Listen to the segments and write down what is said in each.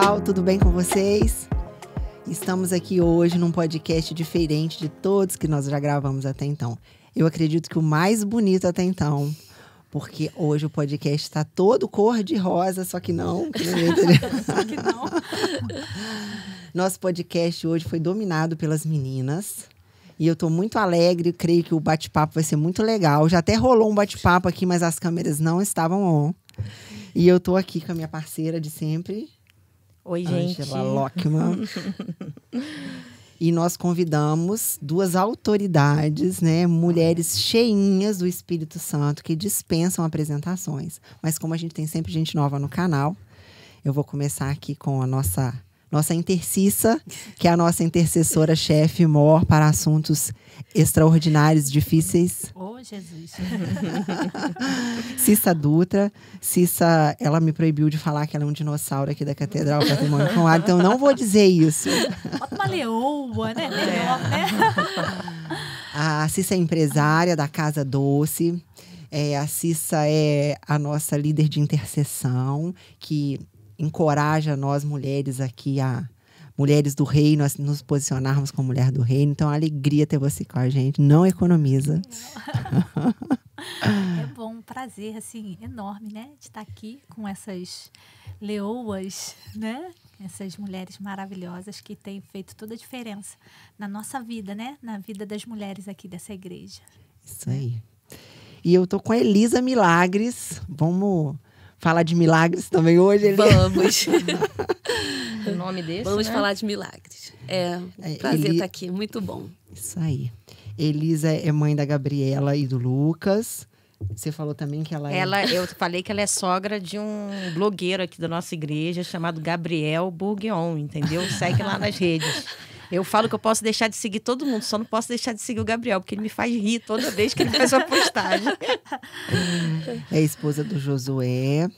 pessoal, tudo bem com vocês? Estamos aqui hoje num podcast diferente de todos que nós já gravamos até então. Eu acredito que o mais bonito até então, porque hoje o podcast está todo cor de rosa, só que não. Que né? só que não. Nosso podcast hoje foi dominado pelas meninas. E eu estou muito alegre, creio que o bate-papo vai ser muito legal. Já até rolou um bate-papo aqui, mas as câmeras não estavam on. E eu estou aqui com a minha parceira de sempre, Oi, gente. Angela Lockman. e nós convidamos duas autoridades, né, mulheres cheinhas do Espírito Santo que dispensam apresentações. Mas como a gente tem sempre gente nova no canal, eu vou começar aqui com a nossa nossa intercissa, que é a nossa intercessora-chefe mor para assuntos extraordinários, difíceis. Oh, Jesus! Cissa Dutra. Cissa, ela me proibiu de falar que ela é um dinossauro aqui da Catedral Patrimônio com Ar, então não vou dizer isso. Bota uma leoa, né? Melhor, é. né? A Cissa é empresária da Casa Doce. É, a Cissa é a nossa líder de intercessão, que encoraja nós mulheres aqui a mulheres do reino, a nos posicionarmos como mulher do reino. Então, é uma alegria ter você com a gente. Não economiza. é bom, um prazer assim enorme, né, de estar aqui com essas leoas, né? Essas mulheres maravilhosas que têm feito toda a diferença na nossa vida, né? Na vida das mulheres aqui dessa igreja. Isso aí. E eu tô com a Elisa Milagres. Vamos falar de milagres também hoje? Vamos. o nome desse? Vamos né? falar de milagres. É, um é, prazer estar tá aqui, muito bom. Isso aí. Elisa é mãe da Gabriela e do Lucas. Você falou também que ela é. Ela, eu falei que ela é sogra de um blogueiro aqui da nossa igreja chamado Gabriel Bourguignon, entendeu? Segue lá nas redes. Eu falo que eu posso deixar de seguir todo mundo, só não posso deixar de seguir o Gabriel, porque ele me faz rir toda vez que ele faz uma postagem. É a esposa do Josué.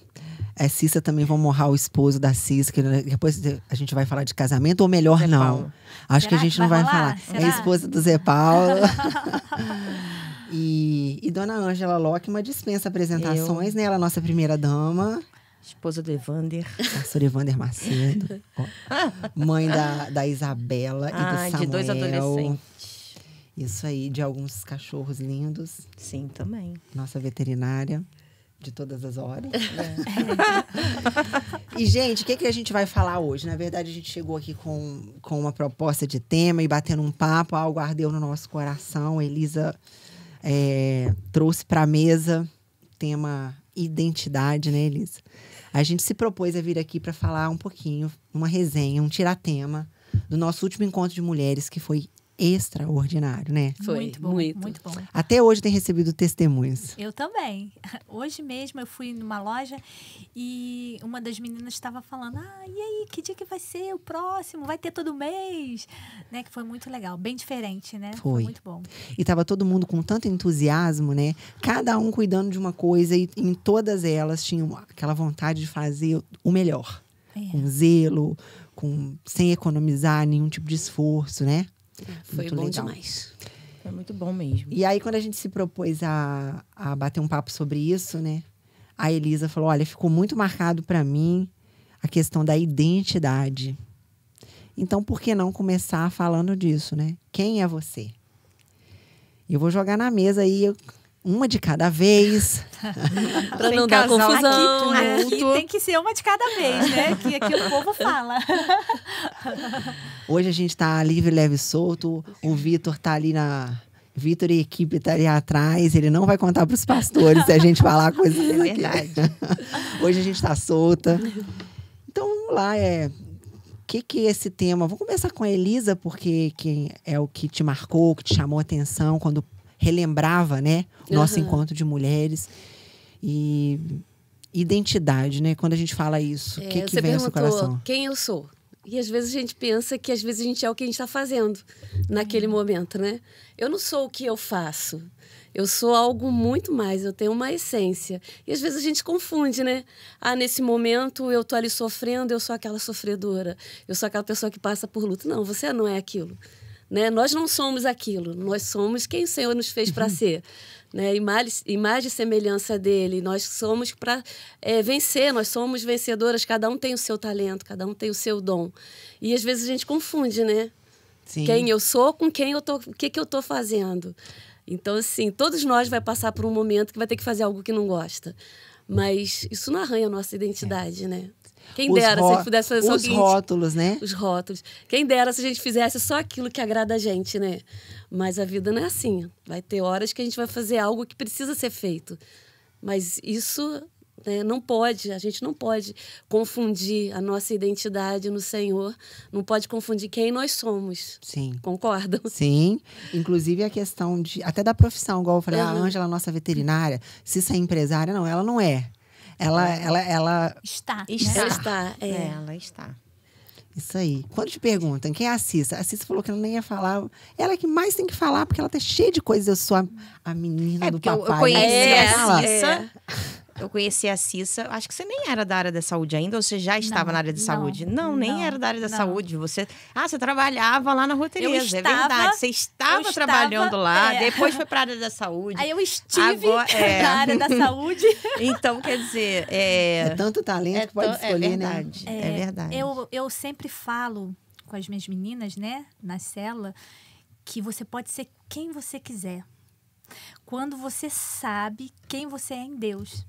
A é Cissa também vão honrar o esposo da Cissa, que depois a gente vai falar de casamento, ou melhor, Zé não. Paulo. Acho Será que a gente que vai não vai falar. É a esposa do Zé Paulo. E, e, Dona Ângela Locke, uma dispensa apresentações, eu... né? Ela é nossa primeira dama. Esposa do Evander. Pastor Evander Macedo. Ah. Mãe da, da Isabela ah, e do Samuel. Ah, de dois adolescentes. Isso aí, de alguns cachorros lindos. Sim, também. Nossa veterinária de todas as horas. Né? e, gente, o que, que a gente vai falar hoje? Na verdade, a gente chegou aqui com, com uma proposta de tema e batendo um papo, algo ardeu no nosso coração. Elisa é, trouxe para a mesa tema identidade, né, Elisa? A gente se propôs a vir aqui para falar um pouquinho, uma resenha, um tiratema do nosso último encontro de mulheres, que foi extraordinário, né? Foi, muito bom, muito. muito bom. Até hoje tem recebido testemunhos. Eu também. Hoje mesmo eu fui numa loja e uma das meninas estava falando: "Ah, e aí, que dia que vai ser o próximo? Vai ter todo mês?", né? Que foi muito legal, bem diferente, né? Foi, foi muito bom. E tava todo mundo com tanto entusiasmo, né? Cada um cuidando de uma coisa e em todas elas tinham aquela vontade de fazer o melhor. É. Com zelo, com sem economizar nenhum tipo de esforço, né? foi bom legal. demais. Foi muito bom mesmo. E aí, quando a gente se propôs a, a bater um papo sobre isso, né? A Elisa falou: olha, ficou muito marcado para mim a questão da identidade. Então, por que não começar falando disso, né? Quem é você? Eu vou jogar na mesa aí uma de cada vez. para não dar confusão. Aqui, aqui, tem que ser uma de cada vez, né? Que aqui o povo fala. Hoje a gente está livre, leve e solto. O Vitor está ali na. Vitor e equipe tá ali atrás, ele não vai contar para os pastores se a gente falar coisas. É verdade. Hoje a gente está solta. Então vamos lá, é que que é esse tema? Vamos começar com a Elisa, porque quem é o que te marcou, que te chamou a atenção quando relembrava, né? O nosso encontro de mulheres. E identidade, né? Quando a gente fala isso, o é, que, que vem ao seu coração? Quem eu sou? E às vezes a gente pensa que às vezes a gente é o que a gente está fazendo naquele uhum. momento, né? Eu não sou o que eu faço. Eu sou algo muito mais, eu tenho uma essência. E às vezes a gente confunde, né? Ah, nesse momento eu tô ali sofrendo, eu sou aquela sofredora, eu sou aquela pessoa que passa por luto. Não, você não é aquilo. Né? Nós não somos aquilo, nós somos quem o Senhor nos fez para uhum. ser. Né? Imagem, imagem e semelhança dele. Nós somos para é, vencer, nós somos vencedoras, cada um tem o seu talento, cada um tem o seu dom. E às vezes a gente confunde, né? Sim. Quem eu sou com quem eu tô, o que, que eu estou fazendo. Então, assim, todos nós vai passar por um momento que vai ter que fazer algo que não gosta. Mas isso não arranha a nossa identidade, é. né? Quem os dera se a gente pudesse fazer só Os rótulos, né? Os rótulos. Quem dera se a gente fizesse só aquilo que agrada a gente, né? Mas a vida não é assim. Vai ter horas que a gente vai fazer algo que precisa ser feito. Mas isso né, não pode, a gente não pode confundir a nossa identidade no Senhor, não pode confundir quem nós somos. Sim. Concordam? Sim. Inclusive a questão de até da profissão, igual eu falei, uhum. a Ângela, nossa veterinária, se isso é empresária, não, ela não é. Ela, ela, ela está. Né? Está. Ela está. É. É, ela está. Isso aí. Quando te perguntam quem é a Cissa, a Cissa falou que ela nem ia falar. Ela é que mais tem que falar, porque ela tá cheia de coisas. Eu sou a, a menina é, do papai. Eu, eu conheci a Cissa. É eu conheci a Cissa. Acho que você nem era da área da saúde ainda, ou você já estava não, na área de saúde? Não, não, nem era da área da saúde. Você, ah, você trabalhava lá na roteirinha, é estava, é verdade. Você estava, estava trabalhando lá, é. depois foi para a área da saúde. Aí eu estive Agora, é. na área da saúde. então, quer dizer... É, é tanto talento é que pode é escolher, né? é verdade, né? É, verdade. Eu, eu sempre falo com as minhas meninas, né, na cela, que você pode ser quem você quiser. Quando você sabe quem você é em Deus.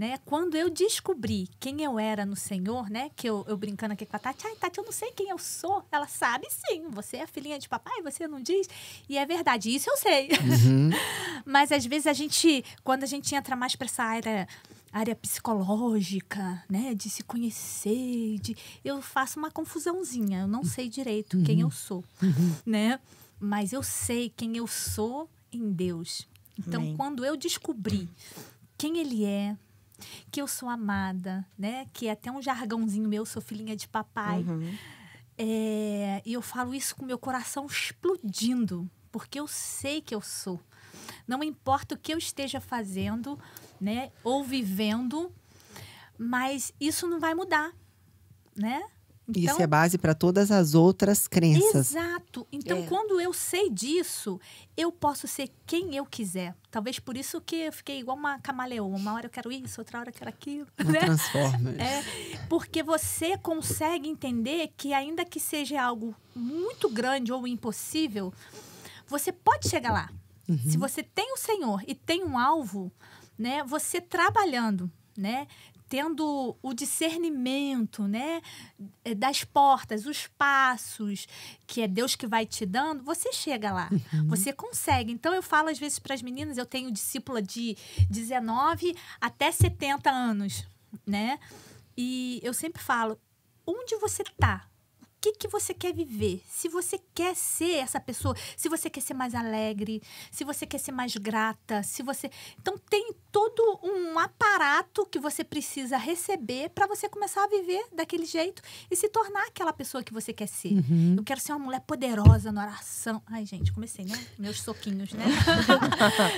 Né? Quando eu descobri quem eu era no Senhor, né? Que eu, eu brincando aqui com a Tati, ai, Tati, eu não sei quem eu sou. Ela sabe sim, você é filhinha de papai, você não diz. E é verdade, isso eu sei. Uhum. Mas às vezes a gente, quando a gente entra mais para essa área área psicológica, né, de se conhecer, de eu faço uma confusãozinha, eu não sei direito uhum. quem eu sou, uhum. né? Mas eu sei quem eu sou em Deus. Então, Amém. quando eu descobri quem ele é, que eu sou amada, né? Que é até um jargãozinho meu, sou filhinha de papai. Uhum. É, e eu falo isso com meu coração explodindo, porque eu sei que eu sou. Não importa o que eu esteja fazendo, né? Ou vivendo, mas isso não vai mudar, né? Então, Isso é base para todas as outras crenças. Exato. Então, é. quando eu sei disso, eu posso ser quem eu quiser. Talvez por isso que eu fiquei igual uma camaleão. Uma hora eu quero isso, outra hora eu quero aquilo. Uma né? transforma. É, porque você consegue entender que ainda que seja algo muito grande ou impossível, você pode chegar lá. Uhum. Se você tem o Senhor e tem um alvo, né? Você trabalhando, né? tendo o discernimento, né, eh, das portas, os passos que é Deus que vai te dando, você chega lá, uhum. você consegue. Então eu falo às vezes para as meninas, eu tenho discípula de 19 até 70 anos, né? E eu sempre falo, onde você tá? que, que você quer viver. Se você quer ser essa pessoa, se você quer ser mais alegre, se você quer ser mais grata, se você. Então tem todo um aparato que você precisa receber para você começar a viver daquele jeito e se tornar aquela pessoa que você quer ser. Uhum. Eu quero ser uma mulher poderosa na oração. Ai, gente, comecei, né? Meus soquinhos, né?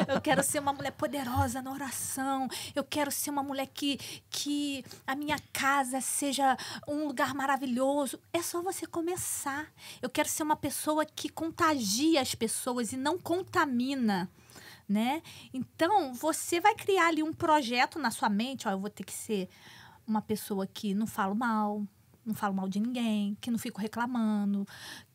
eu quero ser uma mulher poderosa na oração. Eu quero ser uma mulher que, que a minha casa seja um lugar maravilhoso. É só você você começar. Eu quero ser uma pessoa que contagia as pessoas e não contamina. Né? Então, você vai criar ali um projeto na sua mente. Ó, eu vou ter que ser uma pessoa que não falo mal, não falo mal de ninguém, que não fico reclamando,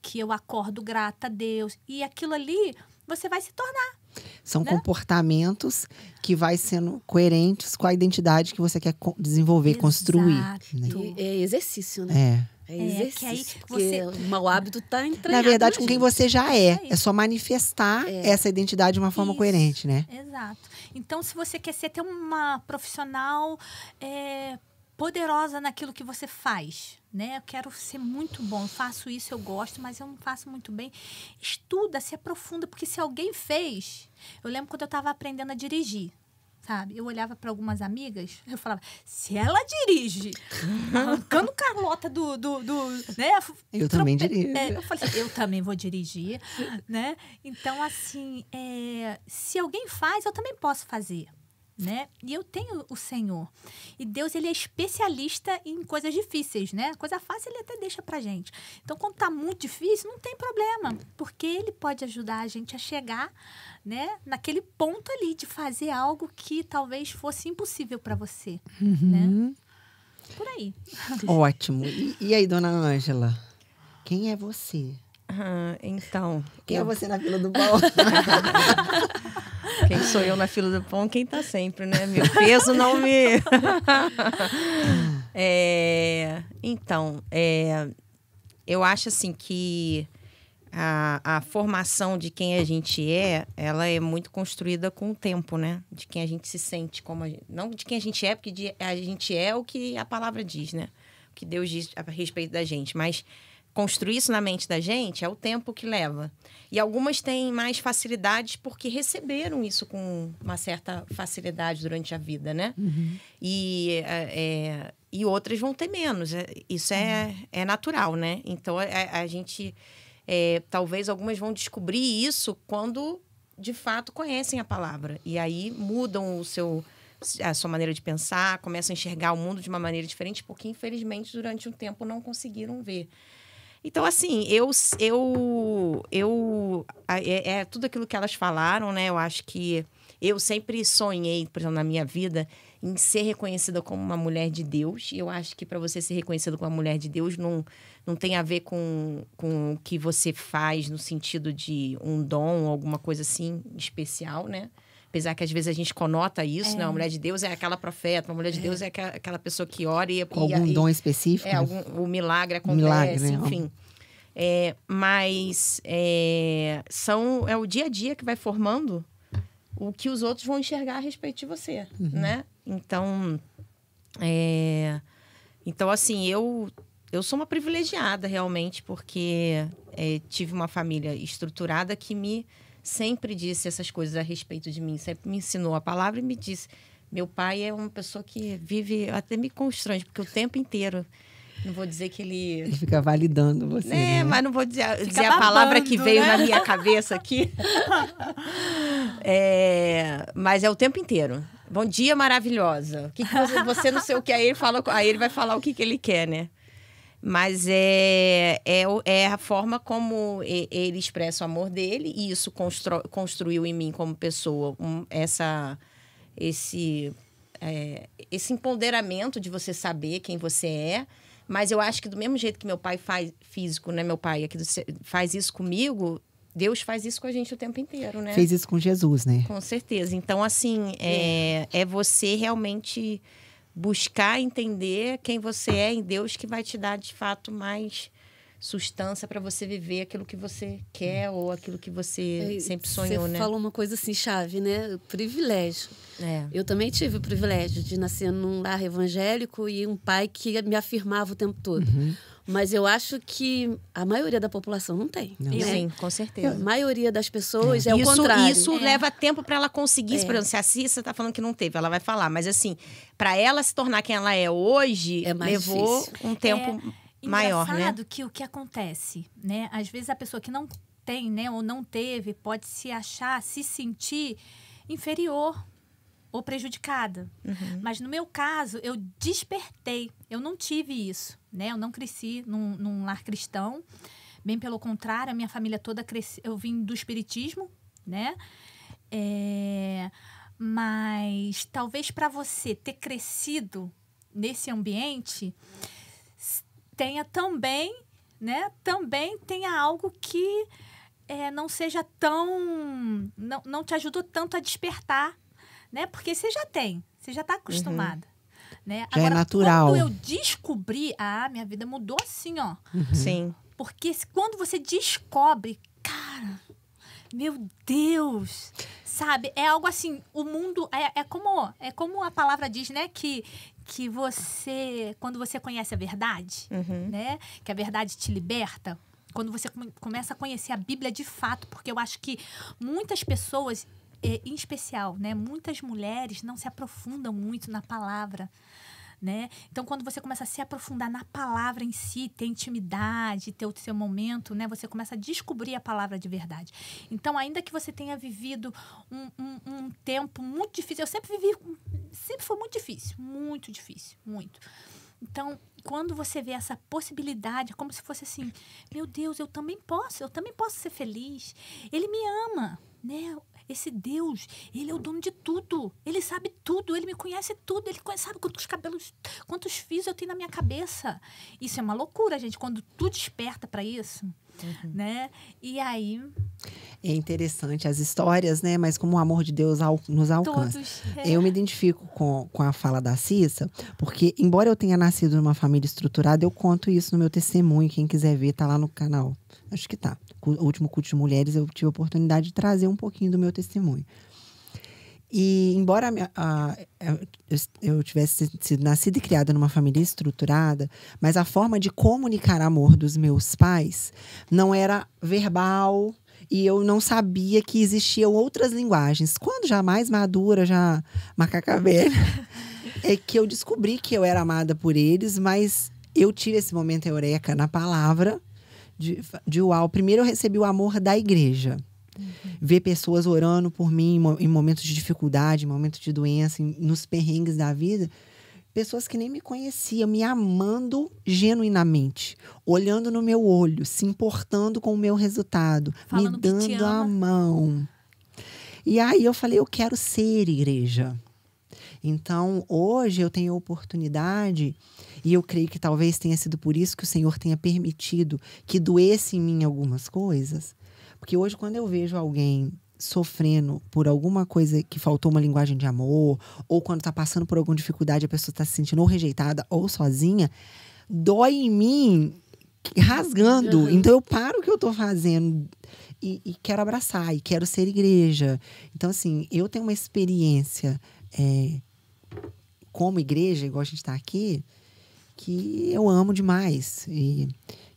que eu acordo grata a Deus. E aquilo ali você vai se tornar. São né? comportamentos que vai sendo coerentes com a identidade que você quer desenvolver, Exato. construir. Né? É exercício, né? É. É, é exercício. É, aí você... o mau hábito está entrando Na verdade, com quem você já é. É. é, só manifestar é. essa identidade de uma forma Isso. coerente, né? Exato. Então, se você quer ser ter uma profissional é, poderosa naquilo que você faz, né? Eu quero ser muito bom, faço isso, eu gosto, mas eu não faço muito bem. Estuda, se aprofunda, porque se alguém fez. Eu lembro quando eu estava aprendendo a dirigir sabe? Eu olhava para algumas amigas, eu falava, se ela dirige, arrancando Carlota do. do, do né? Eu também dirijo. É, eu falei, eu também vou dirigir, né? Então, assim, é, se alguém faz, eu também posso fazer né? E eu tenho o Senhor. E Deus, ele é especialista em coisas difíceis, né? Coisa fácil ele até deixa pra gente. Então, quando tá muito difícil, não tem problema, porque ele pode ajudar a gente a chegar, né, naquele ponto ali de fazer algo que talvez fosse impossível para você, uhum. né? Por aí. Ótimo. E, e aí, dona Ângela? Quem é você? então. Quem é eu... é você na fila do pão? Quem sou eu na fila do pão? Quem tá sempre, né? Meu peso não me. é, então, é, eu acho assim que a, a formação de quem a gente é, ela é muito construída com o tempo, né? De quem a gente se sente, como gente... não de quem a gente é, porque de, a gente é o que a palavra diz, né? O que Deus diz a respeito da gente, mas construir isso na mente da gente é o tempo que leva. E algumas têm mais facilidades porque receberam isso com uma certa facilidade durante a vida, né? Uhum. E, é, é e outras vão ter menos. É, isso é, uhum. é natural, né? Então, a, é, a gente... É, talvez algumas vão descobrir isso quando, de fato, conhecem a palavra. E aí mudam o seu a sua maneira de pensar, começam a enxergar o mundo de uma maneira diferente, porque infelizmente durante um tempo não conseguiram ver. Então, assim, eu. eu, eu é, é, tudo aquilo que elas falaram, né? Eu acho que eu sempre sonhei, por exemplo, na minha vida, em ser reconhecida como uma mulher de Deus. E eu acho que para você ser reconhecido como uma mulher de Deus não, não tem a ver com, com o que você faz no sentido de um dom, alguma coisa assim especial, né? Apesar que às vezes a gente conota isso, é. né? Uma é. mulher de Deus é aquela profeta, uma mulher de é. Deus é aquela pessoa que ora e. Com algum e, dom específico. É, né? algum, o milagre acontece, milagre, né? enfim. É, mas é, são, é o dia a dia que vai formando o que os outros vão enxergar a respeito de você, uhum. né? Então, é, então assim, eu eu sou uma privilegiada realmente porque é, tive uma família estruturada que me sempre disse essas coisas a respeito de mim, sempre me ensinou a palavra e me disse. Meu pai é uma pessoa que vive, até me constrange, porque o tempo inteiro não vou dizer que ele. Ele fica validando você. É, né? mas não vou dizer, dizer babando, a palavra que veio né? na minha cabeça aqui. é, mas é o tempo inteiro. Bom dia, maravilhosa. O que, que você, você, não sei o que aí ele fala, aí ele vai falar o que, que ele quer, né? Mas é, é, é a forma como ele expressa o amor dele, e isso construiu em mim, como pessoa, um, essa, esse, é, esse empoderamento de você saber quem você é. Mas eu acho que do mesmo jeito que meu pai faz físico, né? Meu pai aqui do, faz isso comigo, Deus faz isso com a gente o tempo inteiro, né? Fez isso com Jesus, né? Com certeza. Então, assim, é, é, é você realmente buscar entender quem você é em Deus que vai te dar de fato mais sustância para você viver aquilo que você quer hum. ou aquilo que você é, sempre sonhou, você né? Você falou uma coisa assim chave, né? O privilégio. É. Eu também tive o privilégio de nascer num lar evangélico e um pai que me afirmava o tempo todo. Uhum mas eu acho que a maioria da população não tem. Não. Né? Sim, com certeza. A maioria das pessoas é, é isso, o contrário. Isso é. leva tempo para ela conseguir. É. Por exemplo, se a Cissa tá falando que não teve, ela vai falar. Mas assim, para ela se tornar quem ela é hoje, é levou difícil. um tempo é maior, né? que o que acontece, né? Às vezes a pessoa que não tem, né, ou não teve, pode se achar, se sentir inferior ou prejudicada. Uhum. Mas no meu caso, eu despertei. Eu não tive isso né? Eu não cresci num, num lar cristão. Bem pelo contrário, a minha família toda cresceu. Eu vim do espiritismo, né? É, mas talvez para você ter crescido nesse ambiente tenha também, né? Também tenha algo que é, não seja tão, não, não te ajudou tanto a despertar, né? Porque você já tem, você já está acostumada. Uhum. Né? Já é Agora, é natural. Quando eu descobri, ah, minha vida mudou assim, ó. Uhum. Sim. Porque quando você descobre, cara, meu Deus, sabe? É algo assim, o mundo é, é como é como a palavra diz, né? Que que você, quando você conhece a verdade, uhum. né? Que a verdade te liberta. Quando você come, começa a conhecer a Bíblia de fato, porque eu acho que muitas pessoas, é, em especial, né? Muitas mulheres não se aprofundam muito na palavra né? Então, quando você começa a se aprofundar na palavra em si, ter intimidade, ter o seu momento, né? Você começa a descobrir a palavra de verdade. Então, ainda que você tenha vivido um, um, um tempo muito difícil, eu sempre vivi, sempre foi muito difícil, muito difícil, muito. Então, quando você vê essa possibilidade, é como se fosse assim, meu Deus, eu também posso, eu também posso ser feliz. Ele me ama, né? Esse Deus, ele é o dono de tudo. Ele sabe tudo, ele me conhece tudo. Ele conhece, sabe quantos cabelos, quantos fios eu tenho na minha cabeça. Isso é uma loucura, gente, quando tu desperta para isso. Uhum. Né? E aí. É interessante as histórias, né? Mas como o amor de Deus al nos alcança. Todos, é. Eu me identifico com, com a fala da Cissa, porque, embora eu tenha nascido numa família estruturada, eu conto isso no meu testemunho. Quem quiser ver, tá lá no canal. Acho que tá o último culto de mulheres, eu tive a oportunidade de trazer um pouquinho do meu testemunho. E embora a, a, é, eu tivesse sido nascida e criada numa família estruturada, mas a forma de comunicar amor dos meus pais não era verbal e eu não sabia que existiam outras linguagens. Quando já mais madura, já macaca velha, é que eu descobri que eu era amada por eles, mas eu tive esse momento eureka na palavra de, de UAU. Primeiro eu recebi o amor da igreja. Uhum. Ver pessoas orando por mim em momentos de dificuldade, em momentos de doença, nos perrengues da vida. Pessoas que nem me conheciam, me amando genuinamente, olhando no meu olho, se importando com o meu resultado, Falando me dando a mão. E aí eu falei, eu quero ser igreja. Então, hoje eu tenho a oportunidade, e eu creio que talvez tenha sido por isso que o Senhor tenha permitido que doesse em mim algumas coisas, porque hoje, quando eu vejo alguém sofrendo por alguma coisa que faltou uma linguagem de amor, ou quando está passando por alguma dificuldade, a pessoa está se sentindo ou rejeitada ou sozinha, dói em mim rasgando. Uhum. Então eu paro o que eu estou fazendo e, e, quero abraçar, e quero ser igreja. Então, assim, eu tenho uma experiência é, como igreja, igual a gente está aqui, que eu amo demais. E,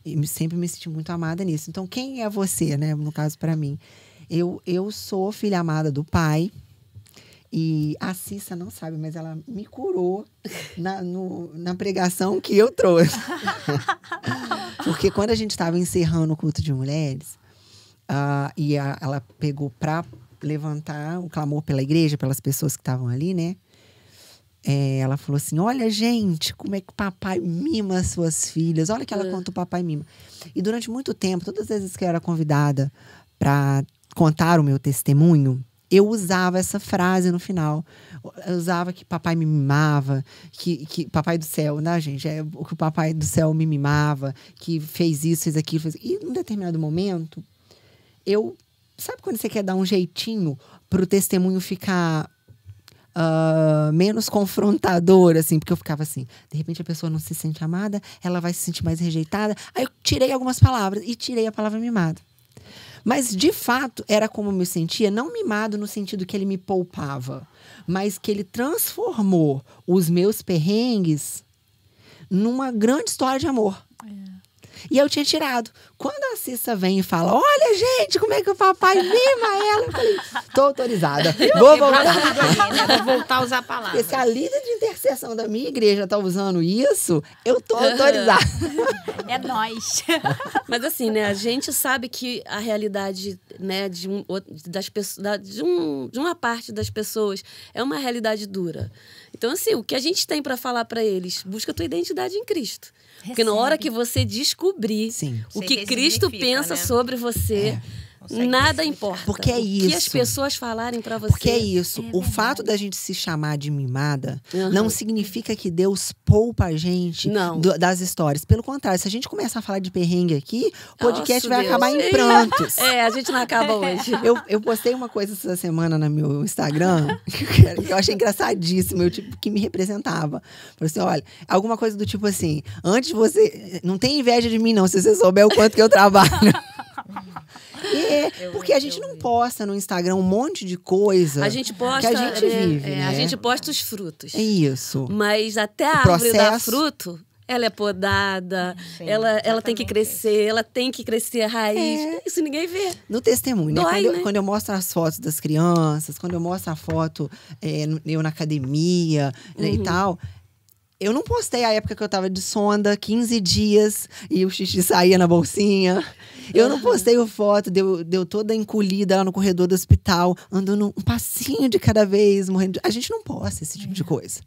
e sempre me senti muito amada nisso. Então, quem é você, né? No caso, para mim. Eu, eu sou filha amada do pai. E a Cissa não sabe, mas ela me curou na, no, na pregação que eu trouxe. Porque quando a gente estava encerrando o culto de mulheres, uh, e a, ela pegou para levantar o clamor pela igreja, pelas pessoas que estavam ali, né? É, ela falou assim: Olha, gente, como é que o papai mima suas filhas. Olha que ela é. conta o papai mima. E durante muito tempo, todas as vezes que eu era convidada para contar o meu testemunho, eu usava essa frase no final. Eu usava que papai me mimava, que, que papai do céu, né, gente? É, que o papai do céu me mimava, que fez isso, fez aquilo. Fez... E num determinado momento, eu. Sabe quando você quer dar um jeitinho para o testemunho ficar uh, menos confrontador, assim, porque eu ficava assim, de repente a pessoa não se sente amada, ela vai se sentir mais rejeitada. Aí eu tirei algumas palavras e tirei a palavra mimado. Mas de fato era como eu me sentia, não mimado no sentido que ele me poupava, mas que ele transformou os meus perrengues numa grande história de amor. É. E eu tinha tirado. Quando a Cissa vem e fala: Olha, gente, como é que o papai mima ela? Eu falei: Tô autorizada. Vou voltar. Né? voltar a usar a palavra. Porque se é a líder de intercessão da minha igreja tá usando isso, eu tô autorizada. é nós. Mas assim, né? A gente sabe que a realidade né, de, um, das, de, um, de uma parte das pessoas é uma realidade dura. Então, assim, o que a gente tem para falar para eles? Busca tua identidade em Cristo. Recebe. Porque na hora que você descobrir Sim. o que Cristo pensa né? sobre você. É Consegue Nada importa. É Porque é isso. O que as pessoas falarem para você. Porque é isso. É o fato da gente se chamar de mimada uhum. não significa que Deus poupa a gente do, das histórias. Pelo contrário, se a gente começar a falar de perrengue aqui, o podcast Nossa, vai Deus. acabar em prantos. É, a gente não acaba hoje. Eu, eu postei uma coisa essa semana no meu Instagram que eu achei engraçadíssimo, eu, tipo, que me representava. Falei assim: olha, alguma coisa do tipo assim, antes você. Não tem inveja de mim, não, se você souber o quanto que eu trabalho porque a gente não posta no Instagram um monte de coisa. A gente posta. Que a gente é, vive. É, né? A gente posta os frutos. É isso. Mas até a árvore dar fruto, ela é podada, Sim, ela, ela tem que crescer, ela tem que crescer a raiz. É. Isso ninguém vê. No testemunho, né? Dói, né? Quando, né? Eu, quando, Eu, mostro as fotos das crianças, quando eu mostro a foto é, eu na academia uhum. né, e uhum. tal, eu não postei a época que eu tava de sonda, 15 dias, e o xixi saía na bolsinha. Eu não postei o foto, deu, deu toda encolhida lá no corredor do hospital, andando um passinho de cada vez, morrendo. De... A gente não posta esse tipo de coisa.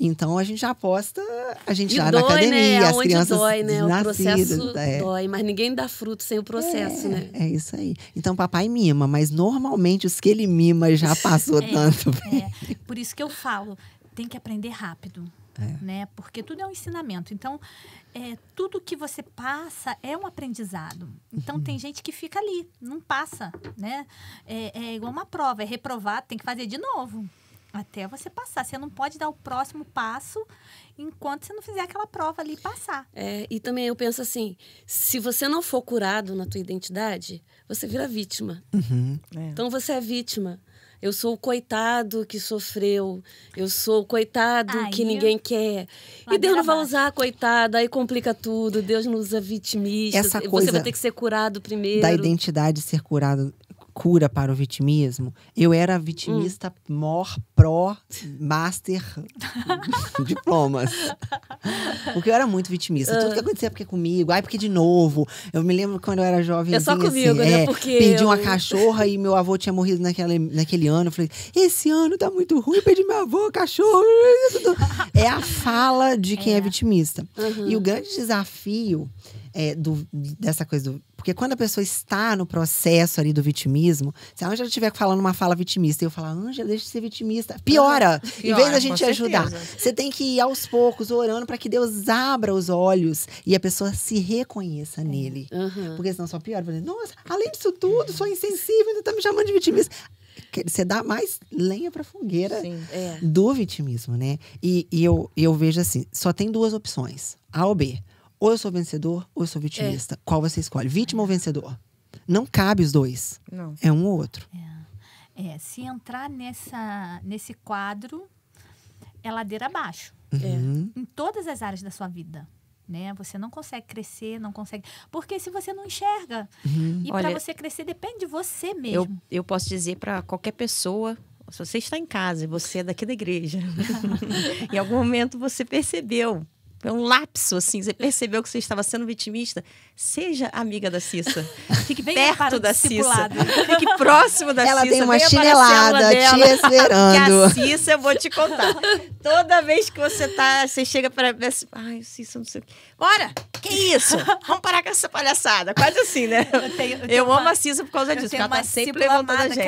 Então a gente já aposta, a gente e já dói, na né? academia, né? as Aonde crianças dói, né? O processo é. dói, mas ninguém dá fruto sem o processo, é, né? É isso aí. Então papai mima, mas normalmente os que ele mima já passou é, tanto. É. Por isso que eu falo, tem que aprender rápido. É. Né? Porque tudo é um ensinamento. Então, é, tudo que você passa é um aprendizado. Então, uhum. tem gente que fica ali, não passa. Né? É, é igual uma prova, é reprovado, tem que fazer de novo até você passar. Você não pode dar o próximo passo enquanto você não fizer aquela prova ali e passar. É, e também eu penso assim, se você não for curado na tua identidade, você vira vítima. Uhum, é. Então você é vítima. Eu sou o coitado que sofreu. Eu sou o coitado Ai, que ninguém quer. E Deus não vai usar coitado, aí complica tudo. Deus não usa vitimista. Essa coisa Você vai ter que ser curado primeiro. Da identidade ser curado cura para o vitimismo, eu era vitimista hum. mor pró master diplomas. Porque eu era muito vitimista. Uh. Tudo que acontecia é porque é comigo, ai porque de novo. Eu me lembro quando eu era jovem. É só assim, comigo, assim, né? É, porque perdi eu... uma cachorra e meu avô tinha morrido naquele, naquele ano. Eu falei, esse ano tá muito ruim, perdi meu avô, cachorro. é a fala de quem é, é vitimista. Uhum. E o grande desafio é, do, dessa coisa do. Porque quando a pessoa está no processo ali do vitimismo, se a Ângela estiver falando uma fala vitimista e eu falar, Ângela, deixa de ser vitimista, piora. Ah, piora em vez da gente ajudar. Você tem que ir aos poucos orando para que Deus abra os olhos e a pessoa se reconheça é. nele. Uhum. Porque senão só piora. Nossa, além disso tudo, sou insensível, ainda tá me chamando de vitimista você dá mais lenha para fogueira Sim, é. do vitimismo, né? E, e, eu, eu vejo assim, só tem duas opções, A ou B. Ou eu sou vencedor, ou eu sou vitimista. É. Qual você escolhe? Vítima ou vencedor? Não cabe os dois. Não. É um ou outro. É. é. se entrar nessa, nesse quadro, é ladeira abaixo. Uhum. É. Em todas as áreas da sua vida né? Você não consegue crescer, não consegue. Porque se você não enxerga. Uhum. E para você crescer depende de você mesmo. Eu, eu posso dizer para qualquer pessoa. Se você está em casa e você é daqui da igreja, em algum momento você percebeu é um lapso, assim. Você percebeu que você estava sendo vitimista? Seja amiga da Cissa. Fique perto da Cissa. Fique próximo da Ela Cissa. Ela tem uma chinelada te esperando. Que a Cissa, eu vou te contar. Toda vez que você tá, você chega para... Ai, Cissa, não sei o que Bora! Que isso? Vamos parar com essa palhaçada. Quase assim, né? Eu, tenho, eu, eu amo a Cisa por causa disso, porque ela tá sempre levantando a gente.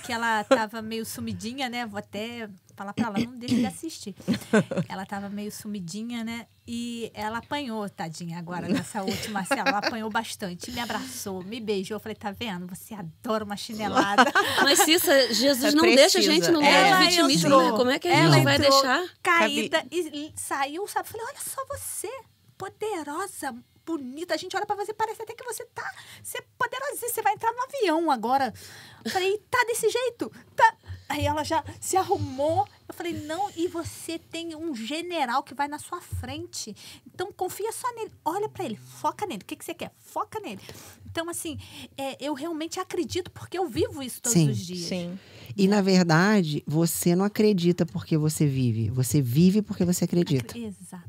Que ela, que ela tava meio sumidinha, né? Vou até falar pra ela, não deixa de assistir. Ela tava meio sumidinha, né? E ela apanhou, tadinha, agora, nessa última cena. Ela apanhou bastante, me abraçou, me beijou. Eu falei, tá vendo? Você adora uma chinelada. Mas Cissa, Jesus Você não precisa. deixa a gente no meio de vitimismo, né? Como é que a gente vai deixar? Caída e saiu, sabe? Eu falei, olha só você poderosa, bonita. A gente olha para você, parece até que você tá. Você é poderosíssima, você vai entrar no avião agora. Eu falei, tá desse jeito? Tá. Aí ela já se arrumou. Eu falei, não, e você tem um general que vai na sua frente. Então confia só nele. Olha para ele, foca nele. O que, que você quer? Foca nele. Então, assim, é, eu realmente acredito porque eu vivo isso todos sim, os dias. Sim. E na verdade, você não acredita porque você vive. Você vive porque você acredita. Exato.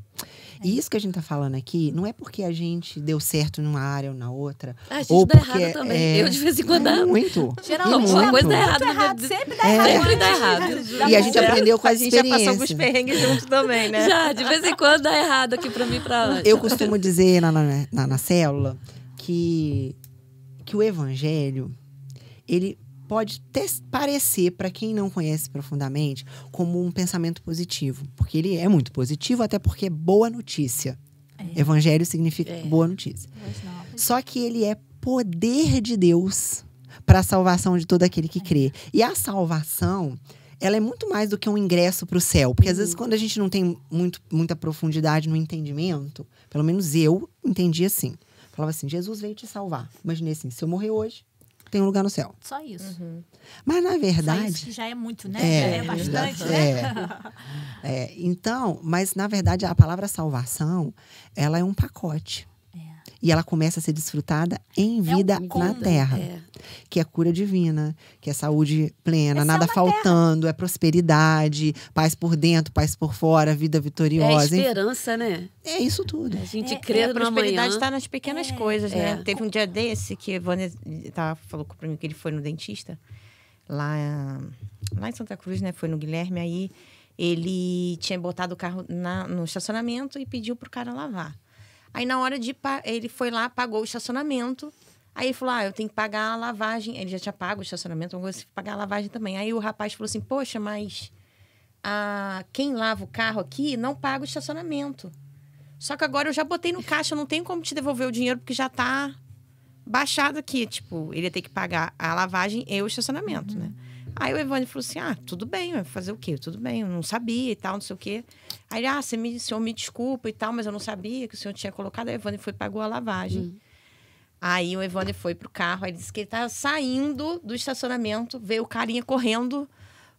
E é. isso que a gente tá falando aqui não é porque a gente deu certo numa área ou na outra. A gente ou dá porque, errado também. É... Eu de vez em quando. É muito. Geralmente, uma coisa dá errado, Sempre dá é. errado. Sempre dá errado. E a gente aprendeu com as experiências. A gente já passou perrengues juntos também, né? Já, de vez em quando dá errado aqui pra mim e pra lá. Eu costumo dizer na, na, na, na célula que, que o evangelho, ele pode ter, parecer, para quem não conhece profundamente, como um pensamento positivo. Porque ele é muito positivo, até porque é boa notícia. É. Evangelho significa é. boa notícia. Só que ele é poder de Deus para a salvação de todo aquele que é. crê. E a salvação, ela é muito mais do que um ingresso para o céu. Porque uhum. às vezes, uhum. quando a gente não tem muito, muita profundidade no entendimento, pelo menos eu entendi assim. Falava assim: Jesus veio te salvar. Imaginei assim: se eu morrer hoje, tem um lugar no céu. Só isso. Uhum. Mas na verdade. Só isso que já é muito, né? É, já é bastante, né? É, é, então, mas na verdade a palavra salvação ela é um pacote. E ela começa a ser desfrutada em vida é um na terra. É. Que é cura divina, que é saúde plena, é nada faltando, terra. é prosperidade, paz por dentro, paz por fora, vida é vitoriosa. É esperança, hein? né? É isso tudo. A gente é, é crê A prosperidade está nas pequenas coisas, né? Teve um dia desse que a Ivone tá, falou para mim que ele foi no dentista lá, lá em Santa Cruz, né? Foi no Guilherme aí. Ele tinha botado o carro na, no estacionamento e pediu para o cara lavar. Aí na hora de ele foi lá, pagou o estacionamento. Aí ele falou: Ah, eu tenho que pagar a lavagem. Ele já tinha pago o estacionamento, eu que assim, pagar a lavagem também. Aí o rapaz falou assim: Poxa, mas a... Ah, quem lava o carro aqui não paga o estacionamento. Só que agora eu já botei no caixa, eu não tenho como te devolver o dinheiro porque já tá baixado aqui. Tipo, ele ia ter que pagar a lavagem e o estacionamento, uhum. né? Aí o Evandro falou assim: ah, tudo bem, vai fazer o quê? Tudo bem, eu não sabia e tal, não sei o quê. Aí ele, ah, você me, o senhor me desculpa e tal, mas eu não sabia que o senhor tinha colocado. Aí o Evandro foi pagou a lavagem. Hum. Aí o Evandro foi pro carro, aí ele disse que ele tava saindo do estacionamento, veio o carinha correndo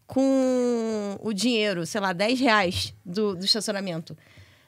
com o dinheiro, sei lá, 10 reais do, do estacionamento.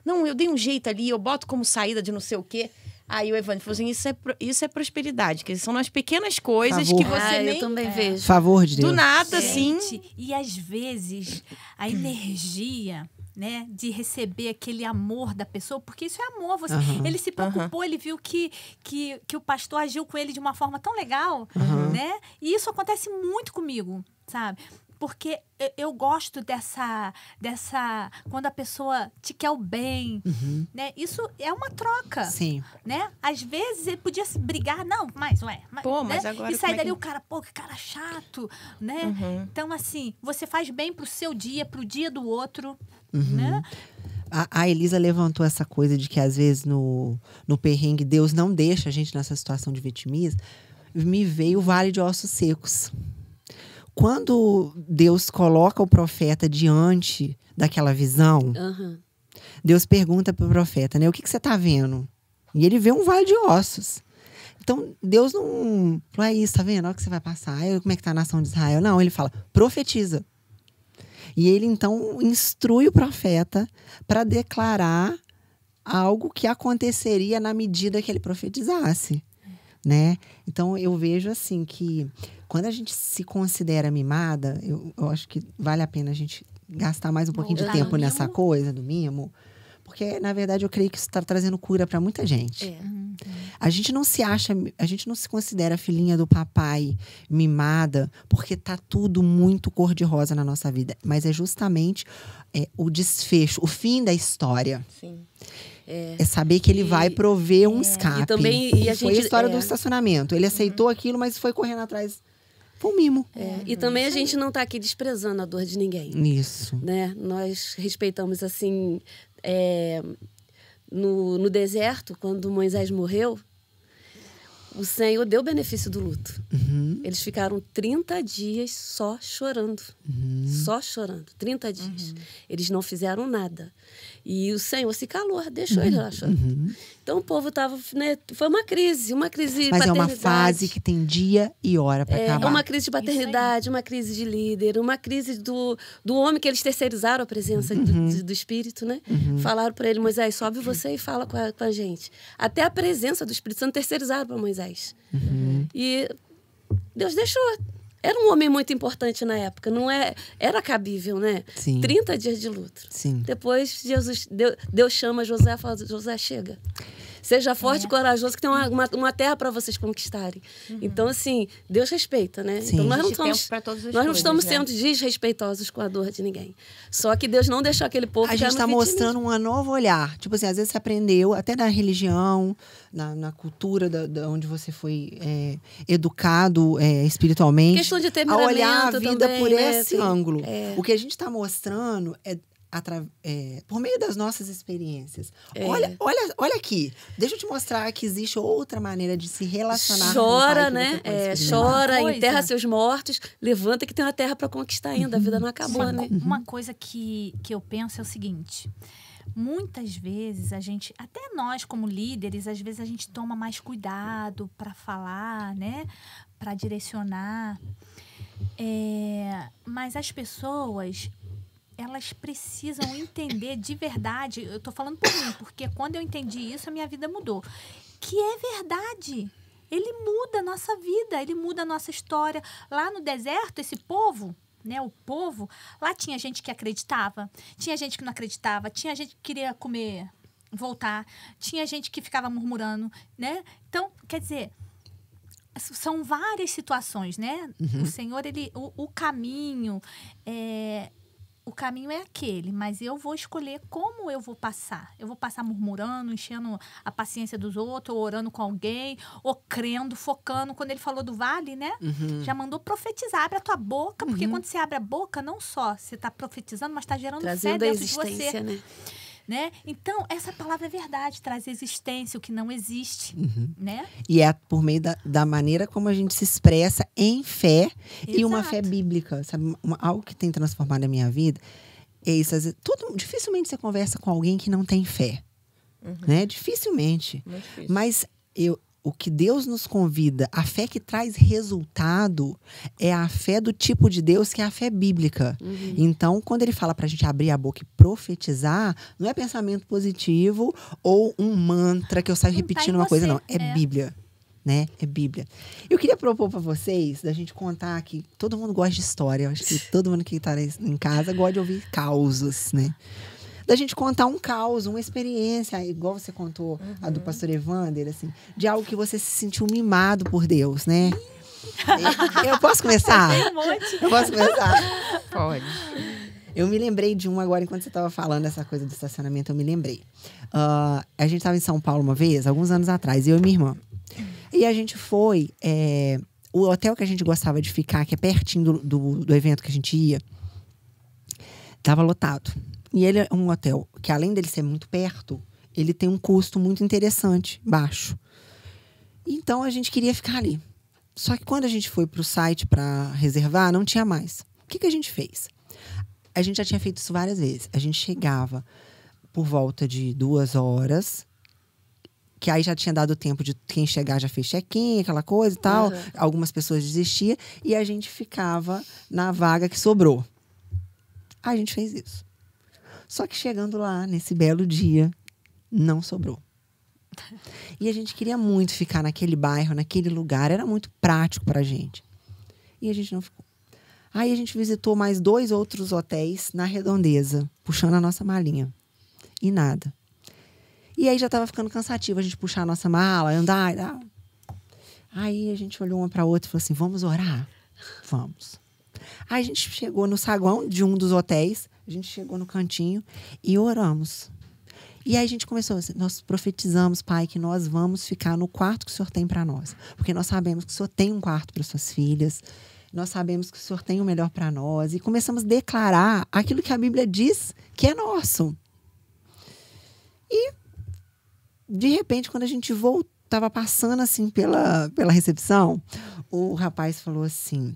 Não, eu dei um jeito ali, eu boto como saída de não sei o quê. Aí o Evandro falou assim: isso é, isso é prosperidade, que são as pequenas coisas Favor. que você ah, nem. Eu também é. vejo. Favor de Deus. Do nada, sim E às vezes a energia. Né, de receber aquele amor da pessoa, porque isso é amor. Você, uhum, ele se preocupou, uhum. ele viu que, que, que o pastor agiu com ele de uma forma tão legal, uhum. né? E isso acontece muito comigo, sabe? porque eu gosto dessa dessa quando a pessoa te quer o bem, uhum. né? Isso é uma troca. Sim. Né? Às vezes ele podia se brigar, não, mas ué, mas, pô, né? mas agora e sair dali é que... o cara, pô, que cara chato, né? Uhum. Então assim, você faz bem pro seu dia, pro dia do outro, uhum. né? A, a, Elisa levantou essa coisa de que às vezes no, no perrengue Deus não deixa a gente nessa situação de vitimismo. Me veio o Vale de Ossos Secos quando Deus coloca o profeta diante daquela visão, uhum. Deus pergunta para o profeta, né? O que, que você está vendo? E ele vê um vale de ossos. Então, Deus não falou, é isso, tá vendo? Olha o que você vai passar. Aí, como é que tá a nação de Israel? Não, ele fala, profetiza. E ele, então, instrui o profeta para declarar algo que aconteceria na medida que ele profetizasse, né? Então, eu vejo, assim, que quando a gente se considera mimada, eu, eu acho que vale a pena a gente gastar mais um pouquinho Bom, de tempo nessa mimo. coisa do mimo. Porque, na verdade, eu creio que isso está trazendo cura para muita gente. É. A gente não se acha, a gente não se considera filhinha do papai mimada, porque tá tudo muito cor-de-rosa na nossa vida. Mas é justamente é, o desfecho, o fim da história. Sim. É, é, saber que ele e, vai prover um é, escape. E também, e a gente, foi a história é. do estacionamento. Ele aceitou uhum. aquilo, mas foi correndo atrás foi um mimo. É. E também a gente não está aqui desprezando a dor de ninguém. Isso. Né? Nós respeitamos, assim. É, no, no deserto, quando Moisés morreu, o Senhor deu benefício do luto. Uhum. Eles ficaram 30 dias só chorando. Uhum. Só chorando. 30 dias. Uhum. Eles não fizeram nada. E o Senhor se calou, deixou ele lá uhum. chorando. Uhum. Então o povo estava, né, foi uma crise, uma crise Mas de paternidade. Mas é uma fase que tem dia e hora para é, acabar. É uma crise de paternidade, uma crise de líder, uma crise do, do homem que eles terceirizaram a presença uhum. do, do, espírito, né? Uhum. Falaram para ele, Moisés, sobe você e fala com a, com a, gente. Até a presença do Espírito Santo terceirizaram para Moisés. Uhum. E Deus deixou, era um homem muito importante na época, não é, era cabível, né? Sim. 30 dias de luto. Sim. Depois Jesus Deus, Deus chama José e fala: José, chega. Seja forte e é. corajoso, que tem uma, uma, uma terra para vocês conquistarem. Uhum. Então, assim, Deus respeita, né? Sim. Então, nós não estamos, nós não estamos né? sendo desrespeitosos com a dor de ninguém. Só que Deus não deixou aquele povo. A gente está mostrando um novo olhar. Tipo assim, às vezes você aprendeu, até na religião, na, na cultura da, da, onde você foi é, educado é, espiritualmente. Questão de temperamento a olhar a vida também, por né? esse ângulo. É. O que a gente está mostrando é é, por meio das nossas experiências. É. Olha, olha, olha aqui, deixa eu te mostrar que existe outra maneira de se relacionar. Chora, né? É, chora, enterra seus mortos, levanta que tem uma terra para conquistar ainda, a vida não acabou, uma, né? Uma coisa que, que eu penso é o seguinte. Muitas vezes a gente, até nós como líderes, às vezes a gente toma mais cuidado para falar, né? Para direcionar. É, mas as pessoas elas precisam entender de verdade. Eu estou falando por mim, porque quando eu entendi isso, a minha vida mudou. Que é verdade. Ele muda a nossa vida, ele muda a nossa história. Lá no deserto, esse povo, né, o povo, lá tinha gente que acreditava, tinha gente que não acreditava, tinha gente que queria comer, voltar, tinha gente que ficava murmurando, né? Então, quer dizer, são várias situações, né? Uhum. O Senhor, ele, o, o caminho, é, o caminho é aquele, mas eu vou escolher como eu vou passar. Eu vou passar murmurando, enchendo a paciência dos outros, ou orando com alguém, ou crendo, focando. Quando ele falou do vale, né? Uhum. Já mandou profetizar, abre a tua boca, porque uhum. quando você abre a boca, não só você está profetizando, mas está gerando Trazendo fé dentro a existência, de você. Né? né? Então, essa palavra é verdade, traz existência, o que não existe, uhum. né? E é por meio da, da, maneira como a gente se expressa em fé Exato. e uma fé bíblica, sabe? Uma, algo que tem transformado a minha vida é isso. vezes, tudo, dificilmente você conversa com alguém que não tem fé, uhum. né? Dificilmente. Mas eu, o que Deus nos convida, a fé que traz resultado, é a fé do tipo de Deus que é a fé bíblica. Uhum. Então, quando ele fala para a gente abrir a boca e profetizar, não é pensamento positivo ou um mantra que eu saio não tá repetindo tá uma coisa, não. É, é, Bíblia. Né? É Bíblia. Eu queria propor para vocês, da gente contar que todo mundo gosta de história. Eu acho que todo mundo que está em casa gosta de ouvir causos, né? da gente contar um caos, uma experiência, igual você contou uhum. a do uhum. pastor Evander, assim, de algo que você se sentiu mimado por Deus, né? Eu posso começar? Eu posso começar? Pode. Eu me lembrei de um agora, enquanto você estava falando essa coisa do estacionamento, eu me lembrei. Uh, a gente estava em São Paulo uma vez, alguns anos atrás, eu e minha irmã. E a gente foi. É, o hotel que a gente gostava de ficar, que é pertinho do, do, do evento que a gente ia, estava lotado. E ele é um hotel que, além dele ser muito perto, ele tem um custo muito interessante, baixo. Então a gente queria ficar ali. Só que quando a gente foi para o site para reservar, não tinha mais. O que, que a gente fez? A gente já tinha feito isso várias vezes. A gente chegava por volta de duas horas, que aí já tinha dado tempo de quem chegar já fez check-in, aquela coisa e tal. Uhum. Algumas pessoas desistiam e a gente ficava na vaga que sobrou. A gente fez isso. Só que chegando lá, nesse belo dia, não sobrou. E a gente queria muito ficar naquele bairro, naquele lugar, era muito prático para gente. E a gente não ficou. Aí a gente visitou mais dois outros hotéis na redondeza, puxando a nossa malinha. E nada. E aí já estava ficando cansativo a gente puxar a nossa mala, andar e Aí a gente olhou uma para outra e falou assim: vamos orar? Vamos. Aí a gente chegou no saguão de um dos hotéis, a gente chegou no cantinho e oramos. E aí a gente começou assim, nós profetizamos, pai, que nós vamos ficar no quarto que o senhor tem para nós. Porque nós sabemos que o senhor tem um quarto para suas filhas. Nós sabemos que o senhor tem o melhor para nós e começamos a declarar aquilo que a Bíblia diz que é nosso. E de repente, quando a gente voltou, passando assim pela, pela recepção, o rapaz falou assim: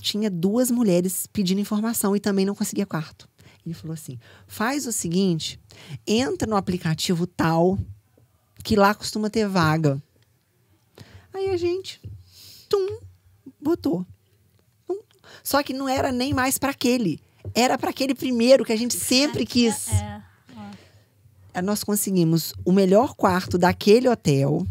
tinha duas mulheres pedindo informação e também não conseguia quarto. Ele falou assim: faz o seguinte, entra no aplicativo tal, que lá costuma ter vaga. Aí a gente, tum, botou. Tum. Só que não era nem mais para aquele. Era para aquele primeiro que a gente sempre é, quis. É, é. Nós conseguimos o melhor quarto daquele hotel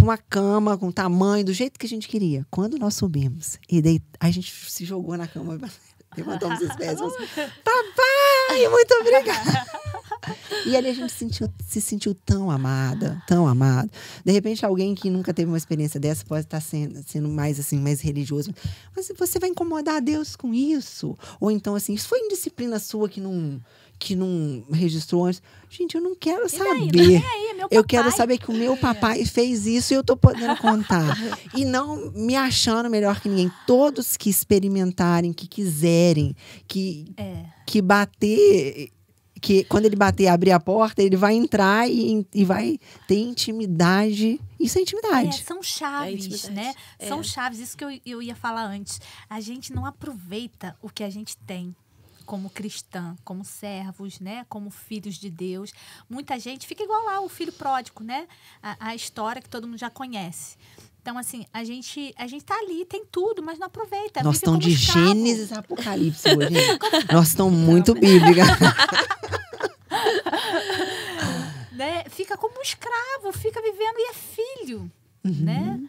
com uma cama, com o tamanho, do jeito que a gente queria. Quando nós subimos, e daí a gente se jogou na cama, levantamos os pés, falamos, assim, papai, muito obrigada. e ali a gente sentiu, se sentiu tão amada, tão amada. De repente, alguém que nunca teve uma experiência dessa pode estar sendo, sendo mais assim, mais religioso. Mas você vai incomodar Deus com isso? Ou então, assim, isso foi indisciplina sua que não que não registrou antes. Gente, eu não quero saber. Aí, eu quero saber que o meu é. papai fez isso e eu tô podendo contar. e não me achando melhor que ninguém. Todos que experimentarem, que quiserem, que, é. que bater que quando ele bater e abrir a porta, ele vai entrar e, e vai ter intimidade. Isso é intimidade. É, são chaves, é né? É. São chaves. Isso que eu, eu ia falar antes. A gente não aproveita o que a gente tem como cristã, como servos, né, como filhos de Deus. Muita gente fica igual lá o filho pródigo, né? A, a história que todo mundo já conhece. Então, assim, a gente, a gente tá ali, tem tudo, mas não aproveita. Nós estamos de Gênesis Apocalipse hoje. Nós estamos muito bíblica. né? Fica como um escravo, fica vivendo e é filho, uhum. né?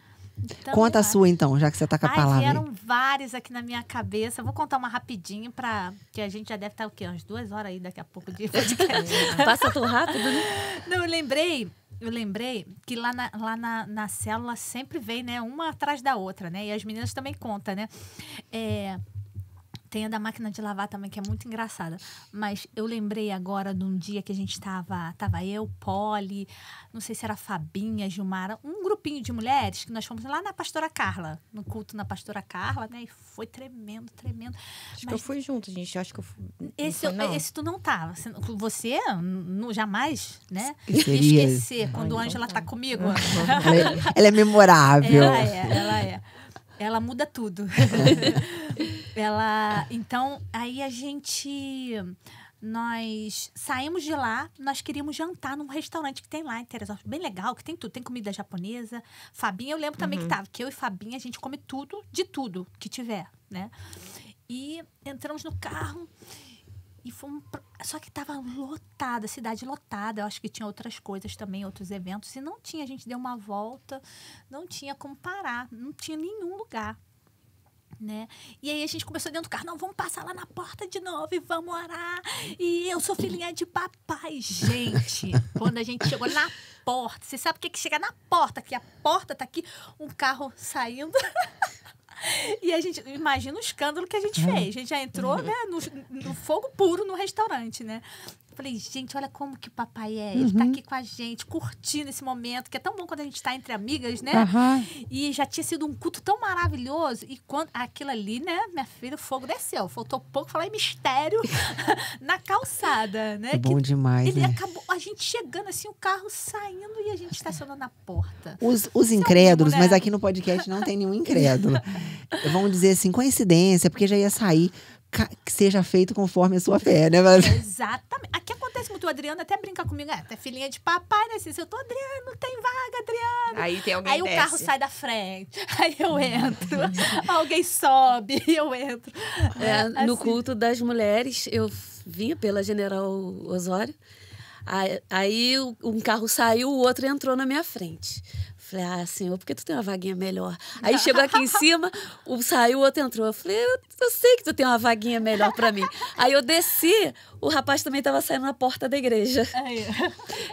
Também então, Conta acho. a sua, então, já que você tá com a Ai, palavra. Vieram várias aqui na minha cabeça. Eu vou contar uma rapidinho para que a gente já deve estar tá o quê? Umas duas horas aí daqui a pouco de Passa tão rápido, né? Não, eu lembrei. Eu lembrei que lá, na, lá na, na célula sempre vem, né? Uma atrás da outra, né? E as meninas também contam, né? É, tem a da máquina de lavar também, que é muito engraçada. Mas eu lembrei agora de um dia que a gente estava Tava eu, Polly, não sei se era Fabinha, Gilmara, um grupinho de mulheres que nós fomos lá na Pastora Carla, no culto na Pastora Carla, né? E foi tremendo, tremendo. Acho Mas, que eu fui junto, gente. Acho que eu fui. Esse, foi, esse tu não tava. Tá. Você, não, jamais, né? Esqueria. Esquecer quando Ai, o Ângela tá. tá comigo. Ela é, ela é memorável. Ela é, ela é. Ela muda tudo. ela. Então, aí a gente. Nós saímos de lá, nós queríamos jantar num restaurante que tem lá em Teresópolis, bem legal, que tem tudo, tem comida japonesa. Fabinha, eu lembro também uhum. que tava, que eu e Fabinha a gente come tudo, de tudo que tiver, né? E entramos no carro e fomos. Pra... Só que estava lotada, cidade lotada. Eu acho que tinha outras coisas também, outros eventos. E não tinha, a gente deu uma volta, não tinha como parar, não tinha nenhum lugar. Né? E aí a gente começou dentro do carro, não, vamos passar lá na porta de novo e vamos orar. E eu sou filhinha de papai, gente. quando a gente chegou na porta, você sabe o que é que chega na porta, que a porta tá aqui, um carro saindo. E a gente, imagina o escândalo que a gente uhum. fez. A gente já entrou né, no, no fogo puro no restaurante, né? Falei, gente, olha como que o papai é. Ele tá uhum. tá aqui com a gente, curtindo esse momento, que é tão bom quando a gente tá entre amigas, né? Uhum. E já tinha sido um culto tão maravilhoso. E quando aquilo ali, né, minha filha, o fogo desceu. Faltou pouco falar em mistério na calçada, né? É bom que demais. Ele né? acabou, a gente chegando assim, o carro saindo e a gente estacionando na porta. Os, os é incrédulos, mas né? aqui no podcast não tem nenhum incrédulo. Vão dizer assim, coincidência, porque já ia sair que seja feito conforme a sua fé, né? Mas... Exatamente. Aqui acontece muito. O Adriano até brinca comigo. Ah, é, tá filhinha de papai, né? eu tô, Adriano, tem vaga, Adriano. Aí tem alguém Aí desce. o carro sai da frente. Aí eu entro. alguém sobe eu entro. É, é assim. No culto das mulheres, eu vinha pela General Osório. Aí, aí um carro saiu, o outro entrou na minha frente. Falei, ah, senhor, por que tu tem uma vaguinha melhor? Aí chegou aqui em cima, um saiu, o outro entrou. Eu falei, eu eu sei que tu tem uma vaguinha melhor para mim. Aí eu desci, o rapaz também tava saindo na porta da igreja.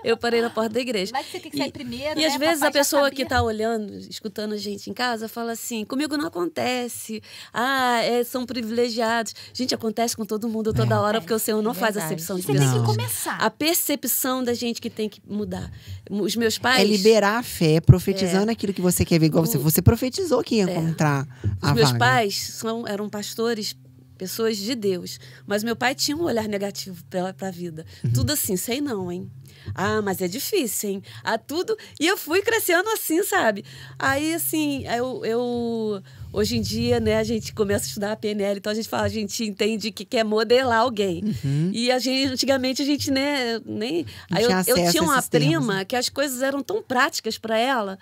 Eu parei na porta da igreja. Mas você tem que sair e, primeiro, E né? às vezes a pessoa que tá olhando, escutando a gente em casa, fala assim, comigo não acontece. Ah, é, são privilegiados. Gente, acontece com todo mundo toda é, hora, porque o Senhor não é faz acepção de pessoas. Você tem que começar. A percepção da gente que tem que mudar. Os meus é pais... É liberar a fé, profetizando é. aquilo que você quer ver. Igual o, você, você profetizou que ia é. encontrar a Os meus vaga. pais são, eram pastores pastores, pessoas de Deus. Mas meu pai tinha um olhar negativo para a vida. Uhum. Tudo assim, sei não, hein? Ah, mas é difícil, hein? Ah, tudo. E eu fui crescendo assim, sabe? Aí, assim, eu, eu. Hoje em dia, né, a gente começa a estudar a PNL, então a gente fala, a gente entende que quer modelar alguém. Uhum. E a gente, antigamente, a gente, né, nem. Aí eu, eu tinha uma prima termos, né? que as coisas eram tão práticas para ela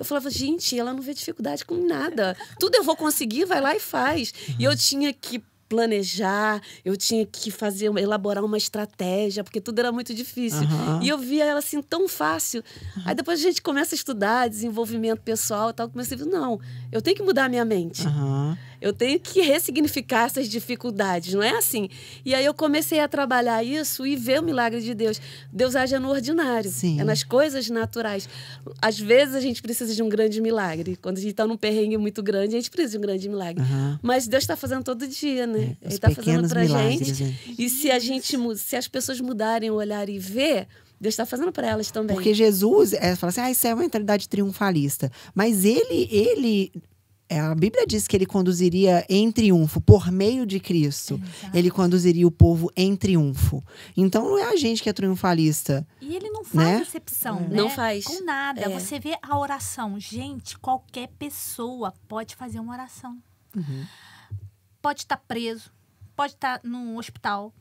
eu falava, gente, ela não vê dificuldade com nada. Tudo eu vou conseguir, vai lá e faz. E eu tinha que planejar, eu tinha que fazer, elaborar uma estratégia, porque tudo era muito difícil. Uhum. E eu via ela assim tão fácil. Uhum. Aí depois a gente começa a estudar desenvolvimento pessoal e tal, comecei a ver, não, eu tenho que mudar a minha mente. Uhum. Eu tenho que ressignificar essas dificuldades, não é assim? E aí eu comecei a trabalhar isso e ver o milagre de Deus. Deus age no ordinário, Sim. é nas coisas naturais. Às vezes a gente precisa de um grande milagre. Quando a gente está num perrengue muito grande, a gente precisa de um grande milagre. Uhum. Mas Deus está fazendo todo dia, né? É, Ele está fazendo para gente. gente. Né? E se a gente, se as pessoas mudarem o olhar e ver Deus está fazendo para elas também. Porque Jesus, é, fala assim, ah, isso é uma mentalidade triunfalista. Mas ele, ele é, a Bíblia diz que ele conduziria em triunfo, por meio de Cristo. Exato. Ele conduziria o povo em triunfo. Então não é a gente que é triunfalista. E ele não faz né? excepção, né? Não faz. Com nada. É. Você vê a oração. Gente, qualquer pessoa pode fazer uma oração. Uhum. Pode estar tá preso, pode estar tá no hospital,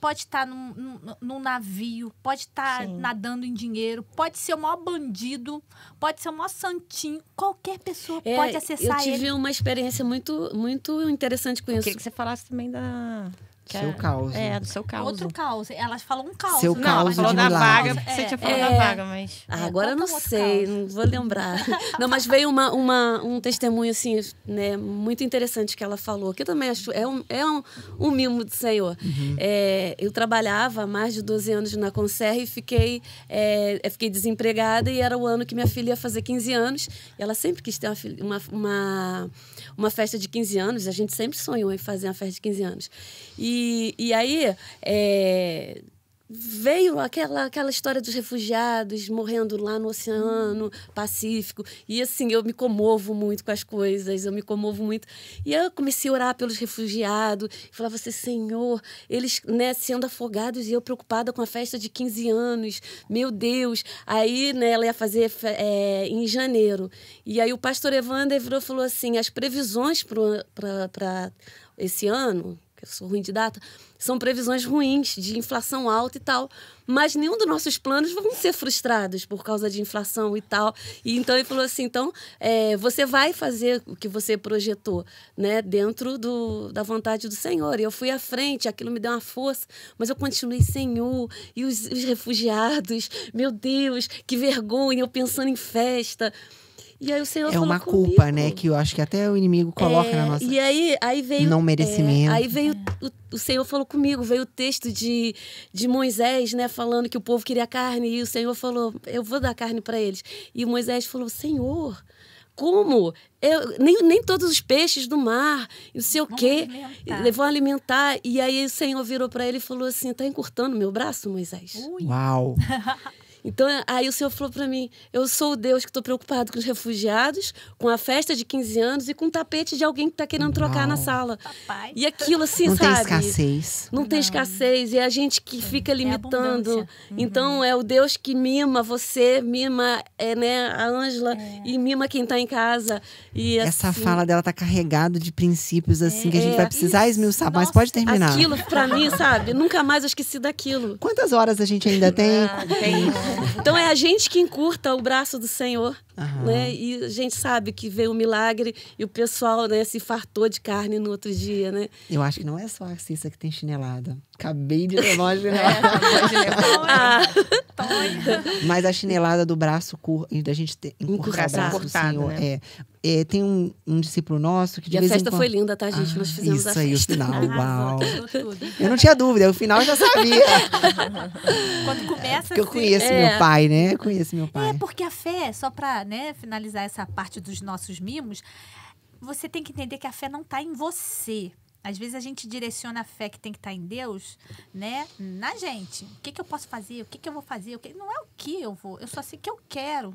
pode estar tá num, num, num navio, pode estar tá nadando em dinheiro, pode ser o maior bandido, pode ser o maior santinho. Qualquer pessoa é, pode acessar ele. Eu tive ele. uma experiência muito, muito interessante com eu isso. Eu queria que você falasse também da seu é, caos. É, né? do seu caos. Outro caos. Elas falam um caos. Seu não, caos falou da vaga, é, você tinha falado é, da vaga, mas... Ah, agora eu não sei, caos. não vou lembrar. não, mas veio uma, uma, um testemunho, assim, né, muito interessante que ela falou, que eu também acho, é um, é um, um mimo do Senhor. Uhum. É, eu trabalhava há mais de 12 anos na Conserre e fiquei, é, é, fiquei desempregada e era o ano que minha filha ia fazer 15 anos. E ela sempre quis ter uma, uma, uma, uma festa de 15 anos, a gente sempre sonhou em fazer uma festa de 15 anos. E e, aí é, veio aquela, aquela história dos refugiados morrendo lá no Oceano Pacífico. E assim, eu me comovo muito com as coisas, eu me comovo muito. E eu comecei a orar pelos refugiados, falava assim, Senhor, eles né, sendo afogados e eu preocupada com a festa de 15 anos, meu Deus. Aí né, ela ia fazer é, em janeiro. E aí o pastor Evander virou falou assim: as previsões para esse ano porque eu sou ruim de data, são previsões ruins de inflação alta e tal. Mas nenhum dos nossos planos vão ser frustrados por causa de inflação e tal. E então ele falou assim: então é, você vai fazer o que você projetou, né? Dentro do, da vontade do Senhor. E eu fui à frente, aquilo me deu uma força, mas eu continuei, Senhor, e os, os refugiados, meu Deus, que vergonha, eu pensando em festa. E aí o Senhor É uma culpa, né? Que eu acho que até o inimigo coloca é, na nossa. E aí, aí veio. Não merecimento. É, aí veio. O, o Senhor falou comigo, veio o texto de, de Moisés, né? Falando que o povo queria carne. E o Senhor falou: Eu vou dar carne para eles. E Moisés falou: Senhor, como? Eu, nem, nem todos os peixes do mar, não sei o quê, levou a alimentar. E aí o Senhor virou para ele e falou assim: Tá encurtando meu braço, Moisés? Ui. Uau! Então, aí o senhor falou para mim: eu sou o Deus que estou preocupado com os refugiados, com a festa de 15 anos e com o tapete de alguém que está querendo trocar Uau. na sala. Papai. E aquilo, assim, não sabe? Não tem escassez. Não, não, tem escassez. E a gente que fica é limitando. É uhum. Então, é o Deus que mima você, mima é, né, a Ângela é. e mima quem está em casa. E, Essa assim, fala dela tá carregada de princípios, assim, que a gente é. vai precisar Isso. esmiuçar. Nossa. Mas pode terminar. Aquilo, para mim, sabe? Nunca mais eu esqueci daquilo. Quantas horas a gente ainda tem? Ah, tem. Então é a gente que encurta o braço do Senhor, uhum. né? E a gente sabe que veio o um milagre e o pessoal, né, se fartou de carne no outro dia, né? Eu acho que não é só a Cissa que tem chinelada. Acabei de levar uma é, chinelada. Ah. Mas a chinelada do braço curto, da gente encurtar, encurtar o braço do Senhor, né? é. É, tem um, um, discípulo nosso que de e vez a festa em quando... foi linda, tá, gente? Ah, Nós fizemos isso a festa. Isso aí, o final, uau. eu não tinha dúvida, o final eu já sabia. quando começa... Porque eu conheço é. meu pai, né? Eu conheço meu pai. É, porque a fé, só pra né, finalizar essa parte dos nossos mimos, você tem que entender que a fé não tá em você. Às vezes a gente direciona a fé que tem que estar tá em Deus, né? Na gente. O que, que eu posso fazer? O que, que eu vou fazer? O que... Não é o que eu vou. Eu só sei que eu quero.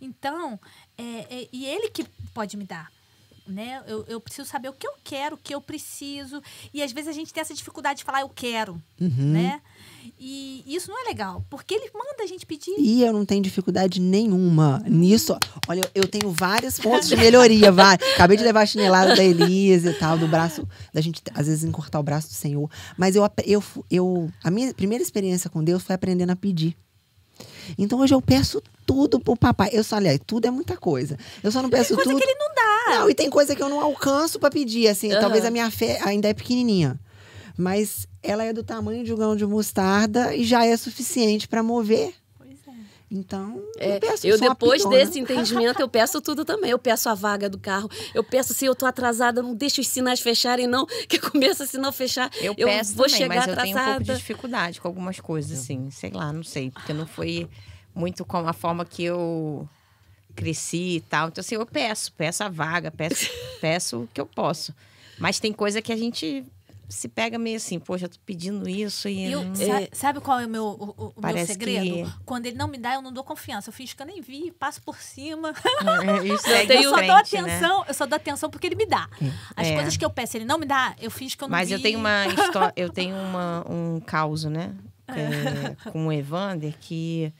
Então, é, é, e ele que pode me dar. Né? Eu, eu preciso saber o que eu quero, o que eu preciso. E às vezes a gente tem essa dificuldade de falar eu quero, uhum. né? E isso não é legal, porque ele manda a gente pedir. E eu não tenho dificuldade nenhuma uhum. nisso. Olha, eu tenho vários pontos de melhoria, vai. Acabei de levar a chinelada da Elisa e tal, do braço, da gente às vezes encurtar o braço do Senhor. Mas eu, eu, eu a minha primeira experiência com Deus foi aprendendo a pedir. Então hoje eu peço tudo pro papai. Eu só, aliás, tudo é muita coisa. Eu só não peço tem coisa tudo. que ele não dá. Não, e tem coisa que eu não alcanço para pedir, assim. Uhum. Talvez a minha fé ainda é pequenininha. Mas ela é do tamanho de um grão de mostarda e já é suficiente para mover então, é, eu, peço, eu depois desse entendimento, eu peço tudo também. Eu peço a vaga do carro. Eu peço se eu tô atrasada, não deixa os sinais fecharem, não, que começa a sinal fechar. Eu, eu peço vou também, chegar mas atrasada. eu tenho um pouco de dificuldade com algumas coisas, hum. assim. Sei lá, não sei. Porque não foi muito com a forma que eu cresci e tal. Então, assim, eu peço, peço a vaga, peço, peço o que eu posso. Mas tem coisa que a gente se pega meio assim, poxa, tô pedindo isso e. Eu, sabe qual é o meu, o, o meu segredo? Que... Quando ele não me dá, eu não dou confiança. Eu fiz que eu nem vi, passo por cima. É, é, isso eu, tenho, eu só dou né? atenção, né? eu só dou atenção porque ele me dá. As é. coisas que eu peço, ele não me dá, eu fiz que eu não Mas vi. eu tenho uma história, eu tenho uma, um caos, né? É. com o Evander, que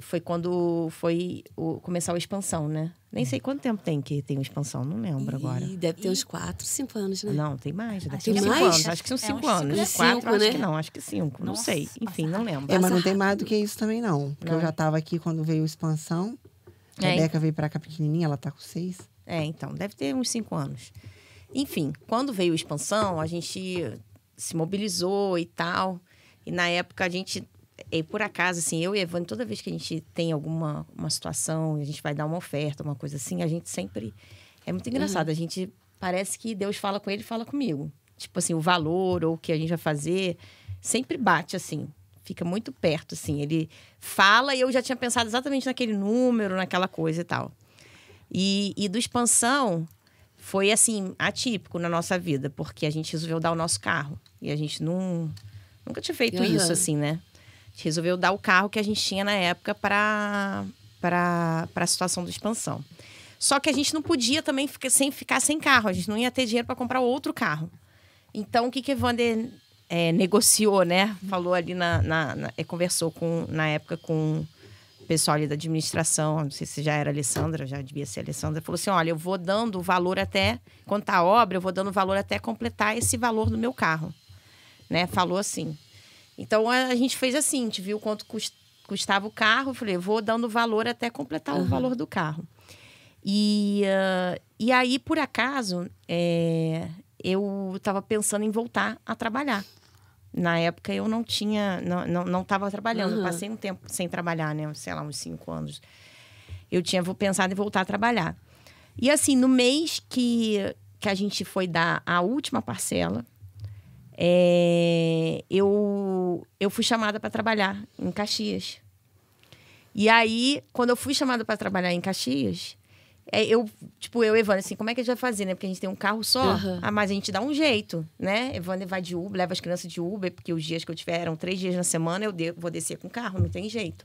foi quando foi o, começar a expansão, né? Nem sei quanto tempo tem que tem uma expansão, não lembro agora. deve ter uns 4, 5 anos, né? Não, tem mais. Deve acho ter mais? anos. Acho que são 5 é, anos. 4, é né? acho que não, acho que 5. Não sei. Enfim, não lembro. É, mas não tem mais do que isso também, não. Porque não. eu já estava aqui quando veio a expansão. É, a é. Rebeca veio para cá pequenininha, ela tá com 6. É, então, deve ter uns 5 anos. Enfim, quando veio a expansão, a gente se mobilizou e tal. E na época a gente e é, por acaso, assim, eu e Evandro, toda vez que a gente tem alguma uma situação, a gente vai dar uma oferta, uma coisa assim, a gente sempre. É muito uhum. engraçado. Uhum. A gente parece que Deus fala com ele e fala comigo. Tipo assim, o valor ou o que a gente vai fazer sempre bate assim. Fica muito perto, assim. Ele fala e eu já tinha pensado exatamente naquele número, naquela coisa e tal. E, e do expansão foi assim, atípico na nossa vida, porque a gente resolveu dar o nosso carro. E a gente não, nunca tinha feito uhum. isso, assim, né? gente resolveu dar o carro que a gente tinha na época para para a situação da expansão. Só que a gente não podia também ficar sem, ficar sem carro, a gente não ia ter dinheiro para comprar outro carro. Então, o que, que Evander é, negociou, né? Falou ali na, na, na, é, conversou com, na época com o pessoal ali da administração, não sei se já era Alessandra, já devia ser Alessandra, falou assim: olha, eu vou dando valor até, quanto à tá obra, eu vou dando valor até completar esse valor do meu carro. Né? Falou assim. Então a gente fez assim, a gente viu quanto custava o carro, falei, vou dando valor até completar uhum. o valor do carro. E, uh, e aí, por acaso, é, eu estava pensando em voltar a trabalhar. Na época eu não tinha, não, não, estava trabalhando, uhum. passei um tempo sem trabalhar, né? Sei lá, uns cinco anos. Eu tinha pensado em voltar a trabalhar. E assim, no mês que, que a gente foi dar a última parcela, é, eu, eu fui chamada para trabalhar em Caxias. E aí, quando eu fui chamada para trabalhar em Caxias, é, eu, tipo, eu, Evandro, assim, como é que a gente vai fazer, né? Porque a gente tem um carro só, uhum. ah, mas a gente dá um jeito, né? Evandro vai de Uber, leva as crianças de Uber, porque os dias que eu tiver eram três dias na semana, eu de vou descer com o carro, não tem jeito.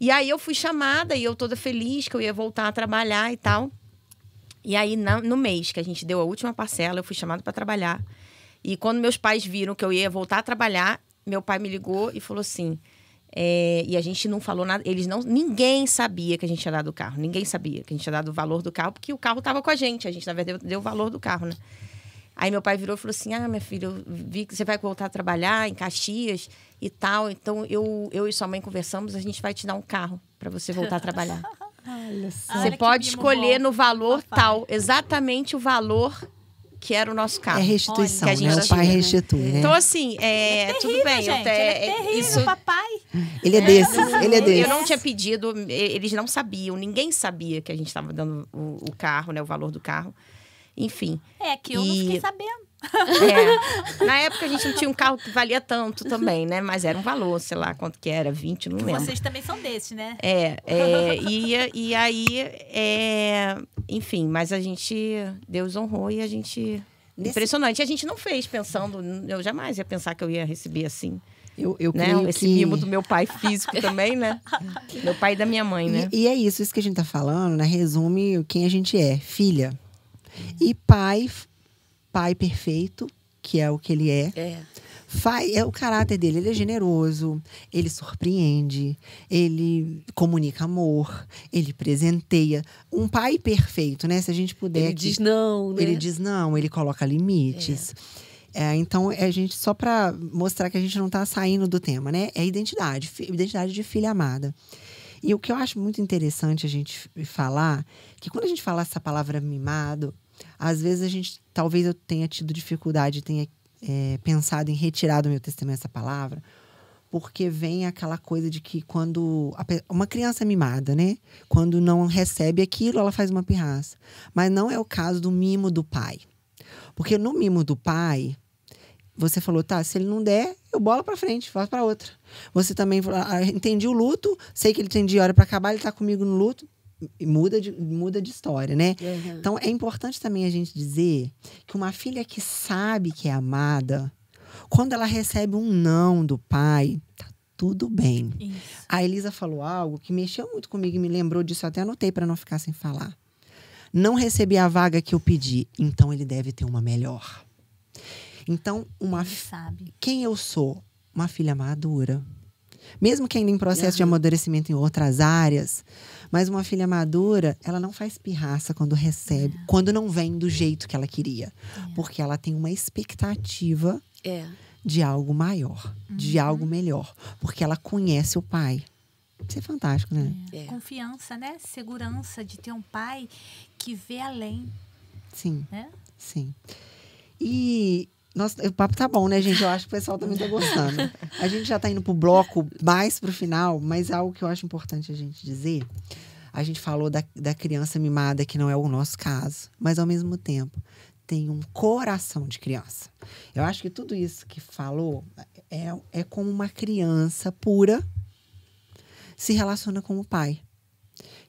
E aí eu fui chamada e eu toda feliz que eu ia voltar a trabalhar e tal. E aí, na, no mês que a gente deu a última parcela, eu fui chamada para trabalhar. E quando meus pais viram que eu ia voltar a trabalhar, meu pai me ligou e falou assim. É, e a gente não falou nada, eles não, ninguém sabia que a gente tinha dado o carro, ninguém sabia que a gente tinha dado o valor do carro, porque o carro estava com a gente, a gente na verdade deu o valor do carro, né? Aí meu pai virou e falou assim: Ah, minha filha, eu vi que você vai voltar a trabalhar em Caxias e tal. Então eu, eu e sua mãe conversamos, a gente vai te dar um carro para você voltar a trabalhar. Olha, você olha pode escolher bom. no valor Papai. tal, exatamente o valor que era o nosso carro, É restituição, que a né? gente né? O pai né? restitui, né? Então, assim, é, é terrível, tudo bem. Gente, até, ele é terrível, isso... papai. Ele é, é. desse, ele é desse. Eu não tinha pedido, eles não sabiam, ninguém sabia que a gente estava dando o, o, carro, né? O valor do carro. Enfim. É, que eu e... não fiquei sabendo. É. Na época a gente não tinha um carro que valia tanto também, né? Mas era um valor, sei lá quanto que era, 20, não lembro. Vocês também são desses, né? É, é e, e aí, é, enfim, mas a gente, Deus honrou e a gente. Nesse... Impressionante. a gente não fez pensando, eu jamais ia pensar que eu ia receber assim. Eu, eu né? creio Esse que... mimo do meu pai físico também, né? Meu pai e da minha mãe, né? E, e é isso, isso que a gente tá falando, né? Resume quem a gente é, filha. E pai pai perfeito, que é o que ele é. É. Faz, é o caráter dele, ele é generoso, ele surpreende, ele comunica amor, ele presenteia. Um pai perfeito, né? Se a gente puder. Ele que, diz não, né? Ele diz não, ele coloca limites. É. É, então, é a gente só para mostrar que a gente não está saindo do tema, né? É identidade, identidade de filha amada. E o que eu acho muito interessante a gente falar, que quando a gente fala essa palavra mimado, às vezes a gente, talvez eu tenha tido dificuldade, tenha é, pensado em retirar do meu testemunho essa palavra, porque vem aquela coisa de que quando a, uma criança é mimada, né, quando não recebe aquilo, ela faz uma pirraça. Mas não é o caso do mimo do pai, porque no mimo do pai você falou, tá, se ele não der, eu bolo para frente, faço para outra. Você também falou, ah, entendi o luto, sei que ele tem de hora para acabar, ele tá comigo no luto, muda de, muda de história, né? Uhum. Então é importante também a gente dizer que uma filha que sabe que é amada, quando ela recebe um não do pai, tá tudo bem. Isso. A Elisa falou algo que mexeu muito comigo e me lembrou disso, até anotei para não ficar sem falar. Não recebi a vaga que eu pedi, então ele deve ter uma melhor. Então, uma ele sabe. Quem eu sou? Uma filha madura. Mesmo que ainda em processo uhum. de amadurecimento em outras áreas, mas uma filha madura, ela não faz pirraça quando recebe, é. quando não vem do jeito que ela queria. É. Porque ela tem uma expectativa é. de algo maior, uhum. de algo melhor. Porque ela conhece o pai. Isso é fantástico, né? É. É. Confiança, né? Segurança de ter um pai que vê além. Sim. É? Sim. E nossa, o papo tá bom, né, gente? Eu acho que o pessoal também tá gostando. A gente já tá indo pro bloco mais pro final, mas algo que eu acho importante a gente dizer. A gente falou da, da criança mimada, que não é o nosso caso, mas ao mesmo tempo tem um coração de criança. Eu acho que tudo isso que falou é, é como uma criança pura se relaciona com o pai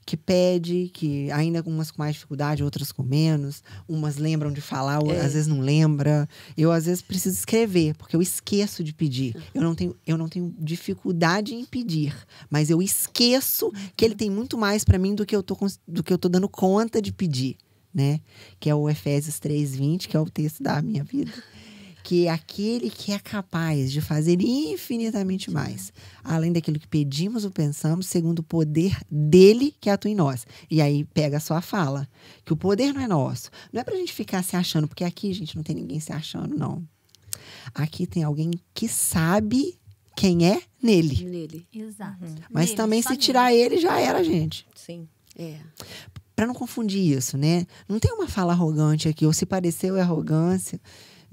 que pede, que ainda algumas com mais dificuldade, outras com menos, umas lembram de falar, é. às vezes não lembra. Eu às vezes preciso escrever, porque eu esqueço de pedir. Eu não tenho, eu não tenho dificuldade em pedir, mas eu esqueço que ele tem muito mais para mim do que eu tô do que eu tô dando conta de pedir. Né? Que é o Efésios 3:20, que é o texto da minha vida que aquele que é capaz de fazer infinitamente mais, além daquilo que pedimos ou pensamos, segundo o poder dele que atua em nós. E aí pega a sua fala, que o poder não é nosso. Não é para a gente ficar se achando, porque aqui, gente, não tem ninguém se achando, não. Aqui tem alguém que sabe quem é nele. Nele. Exato. Uhum. Mas nele, também se tirar nele. ele já era, gente. Sim. É. Para não confundir isso, né? Não tem uma fala arrogante aqui, ou se pareceu é arrogância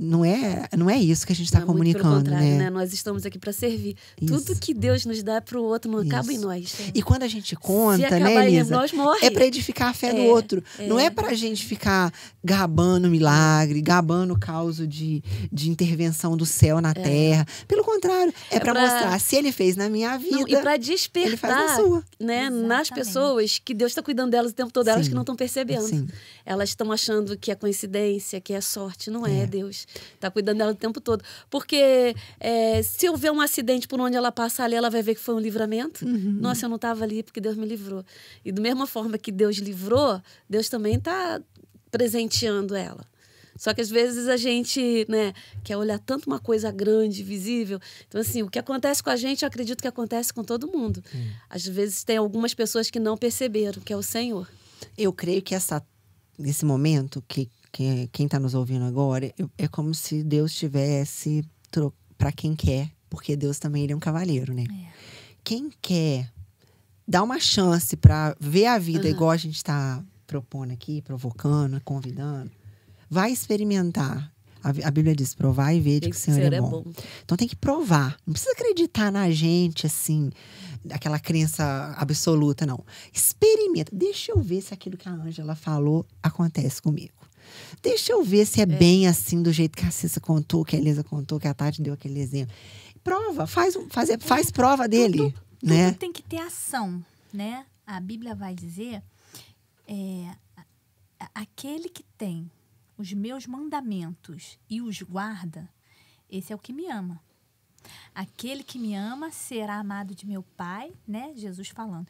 não é, não é isso que a gente está é comunicando, né? né? Nós estamos aqui para servir. Isso. Tudo que Deus nos dá é para o outro não acaba em nós. E quando a gente conta, né, Elisa? Nós, é para edificar a fé é, do outro. É. Não é para a gente ficar gabando milagre, gabando causa de, de intervenção do céu na é. terra. Pelo contrário, é, para mostrar se Ele fez na minha vida. Não, e para despertar, ele faz na sua. né, nas pessoas que Deus está cuidando delas o tempo todo, Sim. elas que não estão percebendo. Sim. Elas estão achando que é coincidência, que é sorte, não é Deus. Tá cuidando dela o tempo todo. Porque é, se eu ver um acidente por onde ela passar ali, ela vai ver que foi um livramento. Uhum. Nossa, eu não estava ali porque Deus me livrou. E da mesma forma que Deus livrou, Deus também está presenteando ela. Só que às vezes a gente, né, quer olhar tanto uma coisa grande, visível. Então, assim, o que acontece com a gente, eu acredito que acontece com todo mundo. Hum. Às vezes tem algumas pessoas que não perceberam, que é o Senhor. Eu creio que essa, nesse momento que é, quem está nos ouvindo agora, é como se Deus tivesse para quem quer, porque Deus também ele é um cavaleiro, né? É. Quem quer dar uma chance para ver a vida uhum. igual a gente está propondo aqui, provocando, convidando, vai experimentar. A, a Bíblia diz: provar e ver de que, que o Senhor, Senhor é, é bom. é bom. Então tem que provar. Não precisa acreditar na gente assim aquela crença absoluta, não. Experimenta. Deixa eu ver se aquilo que a Ângela falou acontece comigo. Deixa eu ver se é, é. bem assim, do jeito que a Cissa contou, que a Elisa contou, que a Tati deu aquele exemplo. Prova, faz, faz, faz é, prova dele. Tudo, né? Tudo tem que ter ação, né? A Bíblia vai dizer: é, aquele que tem os meus mandamentos e os guarda, esse é o que me ama. Aquele que me ama será amado de meu Pai, né? Jesus falando.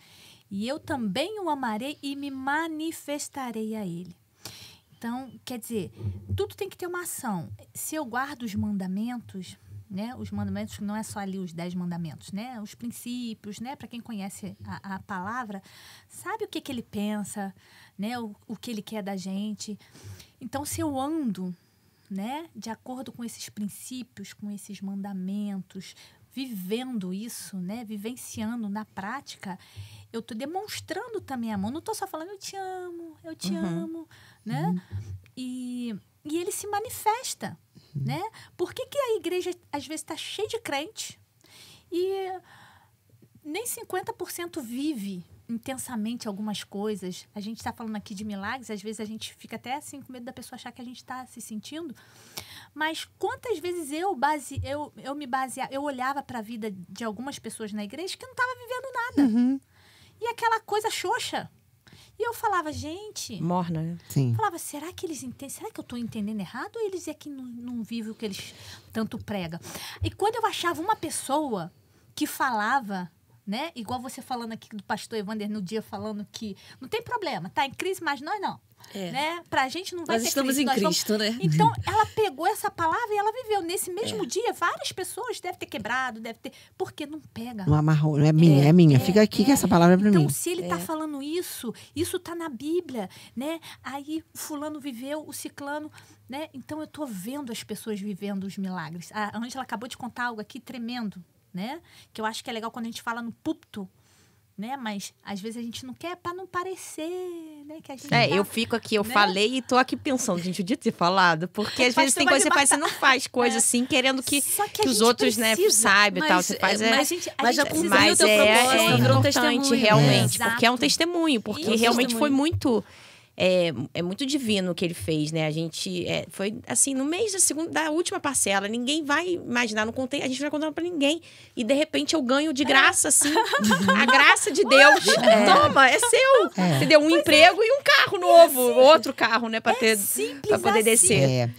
E eu também o amarei e me manifestarei a ele. Então, quer dizer, tudo tem que ter uma ação. Se eu guardo os mandamentos, né? Os mandamentos não é só ali os dez mandamentos, né? Os princípios, né? Para quem conhece a, a, palavra, sabe o que, que ele pensa, né? O, o que ele quer da gente. Então, se eu ando, né? De acordo com esses princípios, com esses mandamentos, vivendo isso, né? Vivenciando na prática, eu tô demonstrando também amor. Não tô só falando eu te amo, eu te uhum. amo né? Uhum. E, e ele se manifesta, uhum. né? Por que, que a igreja às vezes está cheia de crente e nem 50% vive intensamente algumas coisas? A gente está falando aqui de milagres, às vezes a gente fica até assim com medo da pessoa achar que a gente está se sentindo. Mas quantas vezes eu base, eu, eu me baseava, eu olhava para a vida de algumas pessoas na igreja que não estava vivendo nada. Uhum. E aquela coisa xoxa, e eu falava, gente. Morna, né? Sim. Falava, será que eles entendem? Será que eu estou entendendo errado? Ou eles é que não, não vivem o que eles tanto pregam? E quando eu achava uma pessoa que falava né? Igual você falando aqui do pastor Evander no dia falando que não tem problema, tá em crise, mas nós não. É. Né? Pra gente não vai nós ter estamos crise, em Cristo, vamos... né? Então, ela pegou essa palavra e ela viveu. Nesse mesmo é. dia, várias pessoas devem ter quebrado, deve ter. Porque não pega. Não amarrou, não é minha, é, é minha. É, Fica aqui que é. essa palavra é pra então, mim. Então, se ele tá é. falando isso, isso tá na Bíblia, né? Aí fulano viveu, o ciclano, né? Então eu tô vendo as pessoas vivendo os milagres. A Angela acabou de contar algo aqui tremendo né? Que eu acho que é legal quando a gente fala no púlpito, né? Mas às vezes a gente não quer para não parecer, né? Que a gente é, tá, eu fico aqui, eu né? falei e tô aqui pensando, gente, eu devia ter falado. Porque às vezes tem coisa que você faz, você não faz coisa é. assim, querendo que, que, que os outros, né, precisa, né, saibam e tal. Você faz é. é mas, gente, mas já mas o teu É, é importante, realmente. É. Porque é um testemunho, porque e realmente testemunho. foi muito é, é muito divino o que ele fez, né? A gente é, foi assim, no mês da segunda, da última parcela, ninguém vai imaginar, não contei, a gente não vai contar pra ninguém. E de repente eu ganho de graça, assim, a graça de Deus. É. Toma, é seu. Entendeu? É. Um pois é. emprego e um carro é novo, assim. outro carro, né? Pra, ter, pra poder assim. descer. É.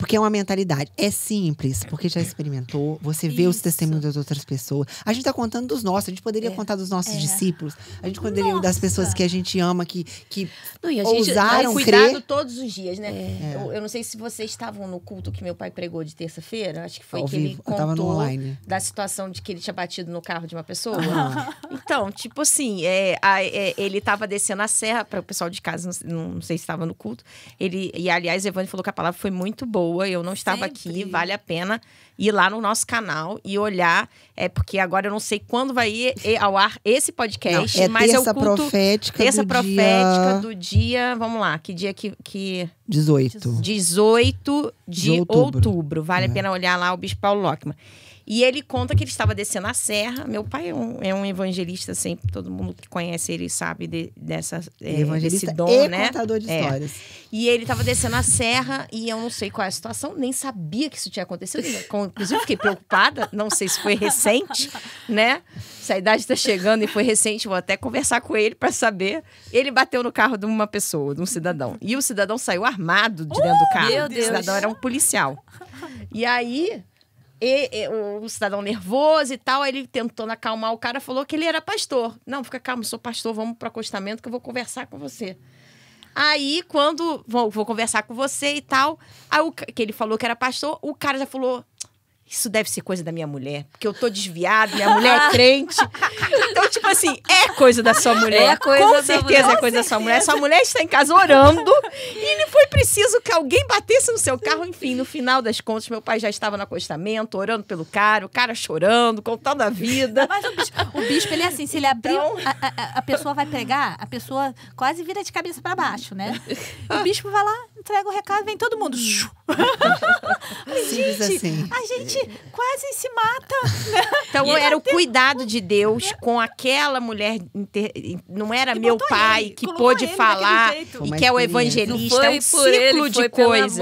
Porque é uma mentalidade. É simples, porque já experimentou, você vê Isso. os testemunhos das outras pessoas. A gente está contando dos nossos, a gente poderia é. contar dos nossos é. discípulos, a gente poderia Nossa. das pessoas que a gente ama, que, que não, e a gente, ousaram é, cuidado crer. todos os dias, né? É. Eu, eu, não sei se vocês estavam no culto que meu pai pregou de terça-feira, acho que foi Ao que vivo. ele contou da situação de que ele tinha batido no carro de uma pessoa. Ah. Então, tipo assim, é, a, é, ele estava descendo a serra, para o pessoal de casa, não, não sei se estava no culto, ele, e aliás, Evandro falou que a palavra foi muito boa, boa, eu não estava Sempre. aqui, vale a pena ir lá no nosso canal e olhar. É porque agora eu não sei quando vai ir ao ar esse podcast, não, é mas eu culto profética terça do profética dia... do dia, vamos lá, que dia que que 18. 18 de, de outubro. outubro. Vale é. a pena olhar lá o Bispo Paulo Lockman. E ele conta que ele estava descendo a serra. Meu pai é um, é um evangelista, sempre, assim, todo mundo que conhece ele sabe de, dessa, é, é evangelista desse dom, e né? contador de é. histórias. E ele estava descendo a serra e eu não sei qual é a situação, nem sabia que isso tinha acontecido. Inclusive, fiquei preocupada, não sei se foi recente, né? Se a idade está chegando e foi recente, vou até conversar com ele para saber. Ele bateu no carro de uma pessoa, de um cidadão. E o cidadão saiu armado de dentro do uh, carro. Meu Deus. O cidadão era um policial. E aí, e, e, um cidadão nervoso e tal, aí ele tentou acalmar o cara, falou que ele era pastor. Não, fica calmo, sou pastor, vamos para o acostamento que eu vou conversar com você. Aí, quando vou, vou conversar com você e tal, aí o, que ele falou que era pastor, o cara já falou: isso deve ser coisa da minha mulher, porque eu tô desviado, minha mulher é crente. Então, tipo assim, é coisa da sua mulher. É coisa com certeza mulher. é coisa da sua mulher. Sua mulher está em casa orando e não foi preciso que alguém batesse no seu carro. Enfim, no final das contas, meu pai já estava no acostamento, orando pelo cara, o cara chorando, contando a vida. Mas o bispo, o bispo ele é assim, se ele abrir, então... a, a, a, pessoa vai pregar, a pessoa quase vira de cabeça para baixo, né? o bispo vai lá, entrega o recado, vem todo mundo. Mas, gente, assim. a gente quase se mata. então era o cuidado de Deus é. com aquela mulher. Inter... Não era meu pai ele, que pôde falar e é que é o é? evangelista. é um ciclo ele, foi de coisas.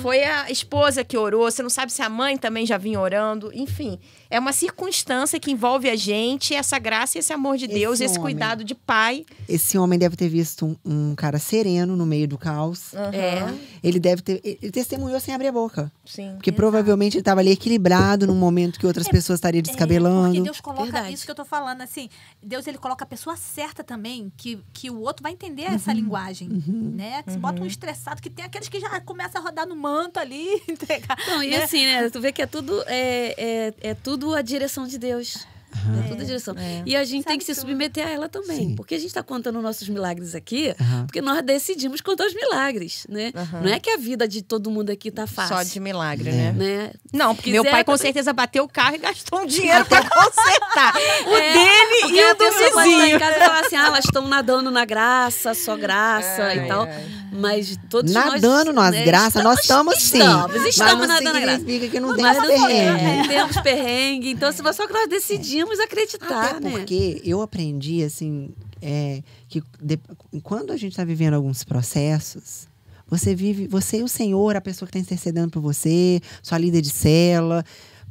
Foi a esposa que orou. Você não sabe se a mãe também já vinha orando. Enfim é uma circunstância que envolve a gente, essa graça e esse amor de Deus, esse, esse cuidado de pai. Esse homem deve ter visto um, um cara sereno no meio do caos. Uhum. É. Ele deve ter. Ele testemunhou sem abrir a boca. Sim. Porque exato. provavelmente ele estava ali equilibrado num momento que outras é, pessoas estariam é, descabelando. É, porque Deus coloca Verdade. isso que eu estou falando, assim. Deus ele coloca a pessoa certa também, que, que o outro vai entender uhum. essa linguagem. Uhum. Né? Que bota um uhum. estressado, que tem aqueles que já começa a rodar no manto ali. Não, e né? assim, né? Tu vê que é tudo. é, é, é tudo tudo a direção de Deus. Uhum. direção. É, é. E a gente Sabe tem que tudo. se submeter a ela também. Sim. Porque a gente está contando nossos milagres aqui, uhum. porque nós decidimos contar os milagres, né? Uhum. Não é que a vida de todo mundo aqui tá fácil. Só de milagre, né? né? Não, porque meu pai é com certeza bateu o carro e gastou um dinheiro para consertar. o é, dele e o do vizinho. Pode estar em casa e falar assim, ah, elas estão nadando na graça, só é. graça e tal. Mas todos nadando né, nós, nas graças, nós estamos sim. Estamos, estamos nadando na graça. significa que não tem perrengue. Não temos perrengue. Então, se só que nós decidimos podíamos acreditar, Até né? Porque eu aprendi, assim, é, que de, quando a gente está vivendo alguns processos, você vive, você e o Senhor, a pessoa que está intercedendo por você, sua líder de cela.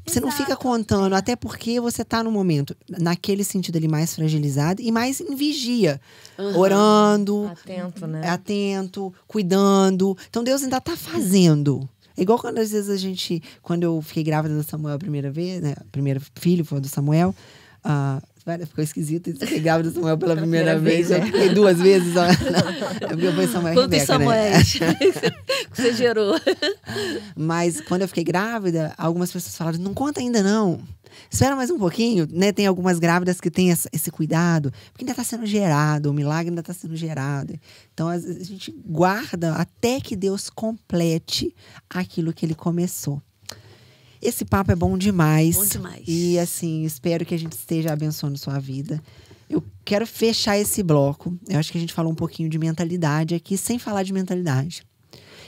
Você não fica contando, até porque você está no momento, naquele sentido ali, mais fragilizado e mais em vigia. Uhum. Orando. Atento, né? Atento, cuidando. Então Deus ainda está fazendo. É igual quando às vezes a gente. Quando eu fiquei grávida do Samuel a primeira vez, né? primeiro filho foi do Samuel. Uh, ficou esquisito isso. Fiquei grávida do Samuel pela primeira, primeira vez. vez Eu né? fiquei duas vezes. Ó, é porque eu fui Samuel Quantos Rebeca, né? Samuéis né? que você gerou? Mas quando eu fiquei grávida, algumas pessoas falaram: não conta ainda não espera mais um pouquinho, né? Tem algumas grávidas que têm esse cuidado, porque ainda está sendo gerado, o milagre ainda está sendo gerado. Então, a gente guarda até que Deus complete aquilo que ele começou. Esse papo é bom demais. Bom demais. E, assim, espero que a gente esteja abençoando sua vida. Eu quero fechar esse bloco. Eu acho que a gente falou um pouquinho de mentalidade aqui, sem falar de mentalidade.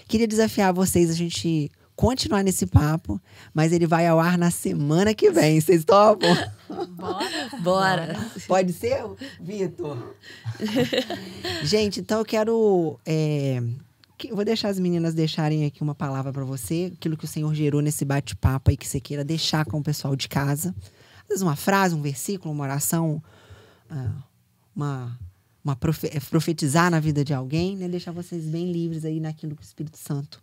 Queria desafiar vocês a gente continuar nesse papo, mas ele vai ao ar na semana que vem. Vocês topam? Bora. Bora. Pode ser, Vitor? Gente, então eu quero. É, vou deixar as meninas deixarem aqui uma palavra para você, aquilo que o Senhor gerou nesse bate-papo aí que você queira deixar com o pessoal de casa. Às vezes uma frase, um versículo, uma oração, ah, uma uma profe é, profetizar na vida de alguém, né? Deixar vocês bem livres aí naquilo que o Espírito Santo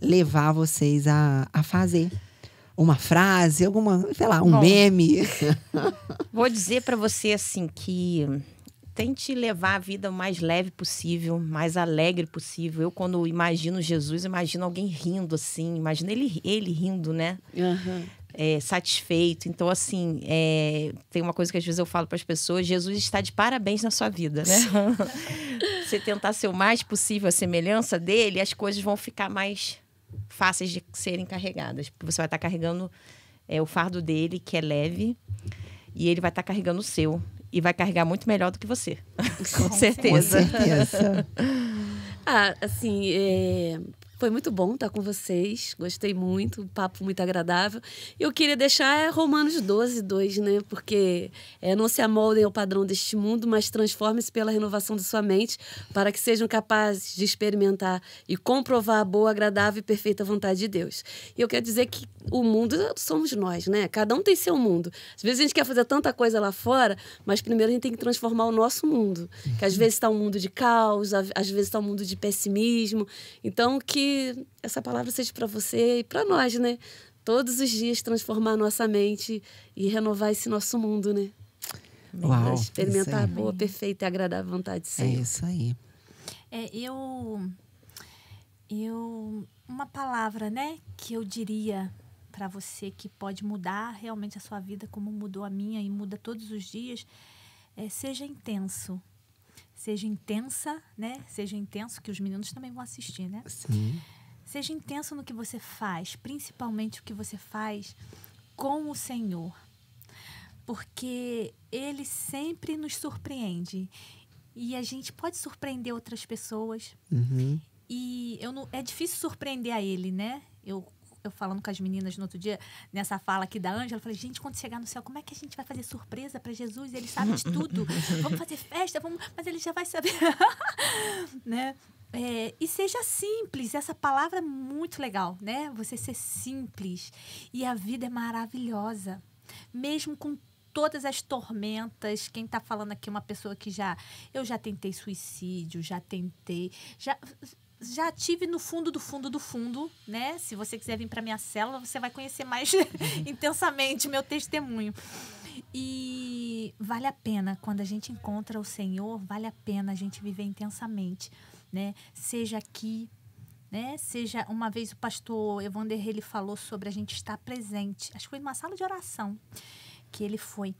levar vocês a, a fazer uma frase, alguma, sei lá, um Bom, meme. Vou dizer para você assim que tente levar a vida o mais leve possível, mais alegre possível. Eu quando imagino Jesus, imagino alguém rindo assim, imagino ele ele rindo, né? Uhum. É, satisfeito. Então, assim, é, tem uma coisa que às vezes eu falo para as pessoas: Jesus está de parabéns na sua vida, né? Você tentar ser o mais possível a semelhança dele, as coisas vão ficar mais fáceis de serem carregadas. Você vai estar tá carregando é, o fardo dele, que é leve, e ele vai estar tá carregando o seu. E vai carregar muito melhor do que você. Com, Com certeza. Com certeza. ah, assim, é foi muito bom estar com vocês. Gostei muito, um papo muito agradável. e Eu queria deixar é, Romanos 12, 2, né? Porque é, não se amoldem ao padrão deste mundo, mas transforme-se pela renovação de sua mente, para que sejam capazes de experimentar e comprovar a boa, agradável e perfeita vontade de Deus. E eu quero dizer que o mundo somos nós, né? Cada um tem seu mundo. Às vezes a gente quer fazer tanta coisa lá fora, mas primeiro a gente tem que transformar o nosso mundo. Que às uhum. vezes está um mundo de caos, às vezes está um mundo de pessimismo. Então, que essa palavra seja para você e para nós, né? Todos os dias transformar a nossa mente e renovar esse nosso mundo, né? Uau, experimentar a boa, perfeita e agradável vontade de ser. É isso aí. É, eu, eu, uma palavra, né, que eu diria para você que pode mudar realmente a sua vida, como mudou a minha e muda todos os dias, é, seja intenso seja intensa, né? Seja intenso, que os meninos também vão assistir, né? Sim. Seja intenso no que você faz, principalmente o que você faz com o Senhor. Porque Ele sempre nos surpreende. E a gente pode surpreender outras pessoas. Uhum. E eu não, é difícil surpreender a Ele, né? Eu eu falando com as meninas no outro dia, nessa fala aqui da Ângela, falei, gente, quando chegar no céu, como é que a gente vai fazer surpresa para Jesus? Ele sabe de tudo. vamos fazer festa, vamos... mas ele já vai saber. né? É, e seja simples, essa palavra é muito legal, né? Você ser simples. E a vida é maravilhosa. Mesmo com todas as tormentas. Quem está falando aqui é uma pessoa que já. Eu já tentei suicídio, já tentei. Já, já tive no fundo do fundo do fundo, né? Se você quiser vir para minha célula, você vai conhecer mais intensamente meu testemunho. E vale a pena quando a gente encontra o Senhor, vale a pena a gente viver intensamente, né? Seja aqui, né? Seja uma vez o pastor Evander ele falou sobre a gente estar presente. Acho que foi numa sala de oração que ele foi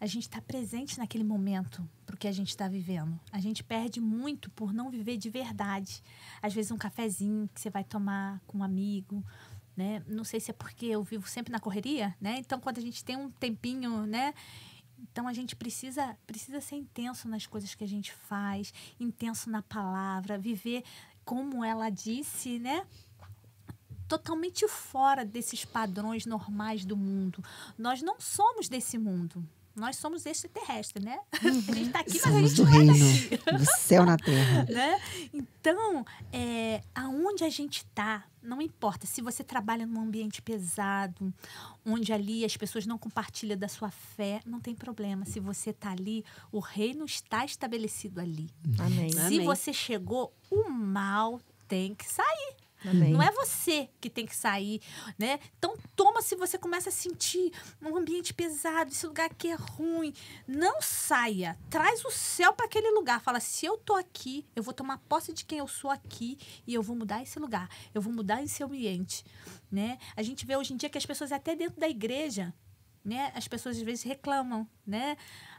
a gente está presente naquele momento para o que a gente está vivendo. A gente perde muito por não viver de verdade. Às vezes um cafezinho que você vai tomar com um amigo, né? Não sei se é porque eu vivo sempre na correria, né? Então quando a gente tem um tempinho, né? Então a gente precisa precisa ser intenso nas coisas que a gente faz, intenso na palavra, viver como ela disse, né? totalmente fora desses padrões normais do mundo. Nós não somos desse mundo nós somos extraterrestres, né? Uhum. a gente está aqui, mas a gente do não é reino, é daqui. Do céu na terra. né? Então, é, aonde a gente está, não importa. Se você trabalha num ambiente pesado, onde ali as pessoas não compartilham da sua fé, não tem problema. Se você está ali, o reino está estabelecido ali. Uhum. Amém. Se Amém. você chegou, o mal tem que sair. Não é você que tem que sair, né? Então toma se você começa a sentir um ambiente pesado, esse lugar aqui é ruim, não saia. Traz o céu para aquele lugar. Fala: "Se eu tô aqui, eu vou tomar posse de quem eu sou aqui e eu vou mudar esse lugar. Eu vou mudar esse ambiente", né? A gente vê hoje em dia que as pessoas até dentro da igreja né? As pessoas às vezes reclamam, né?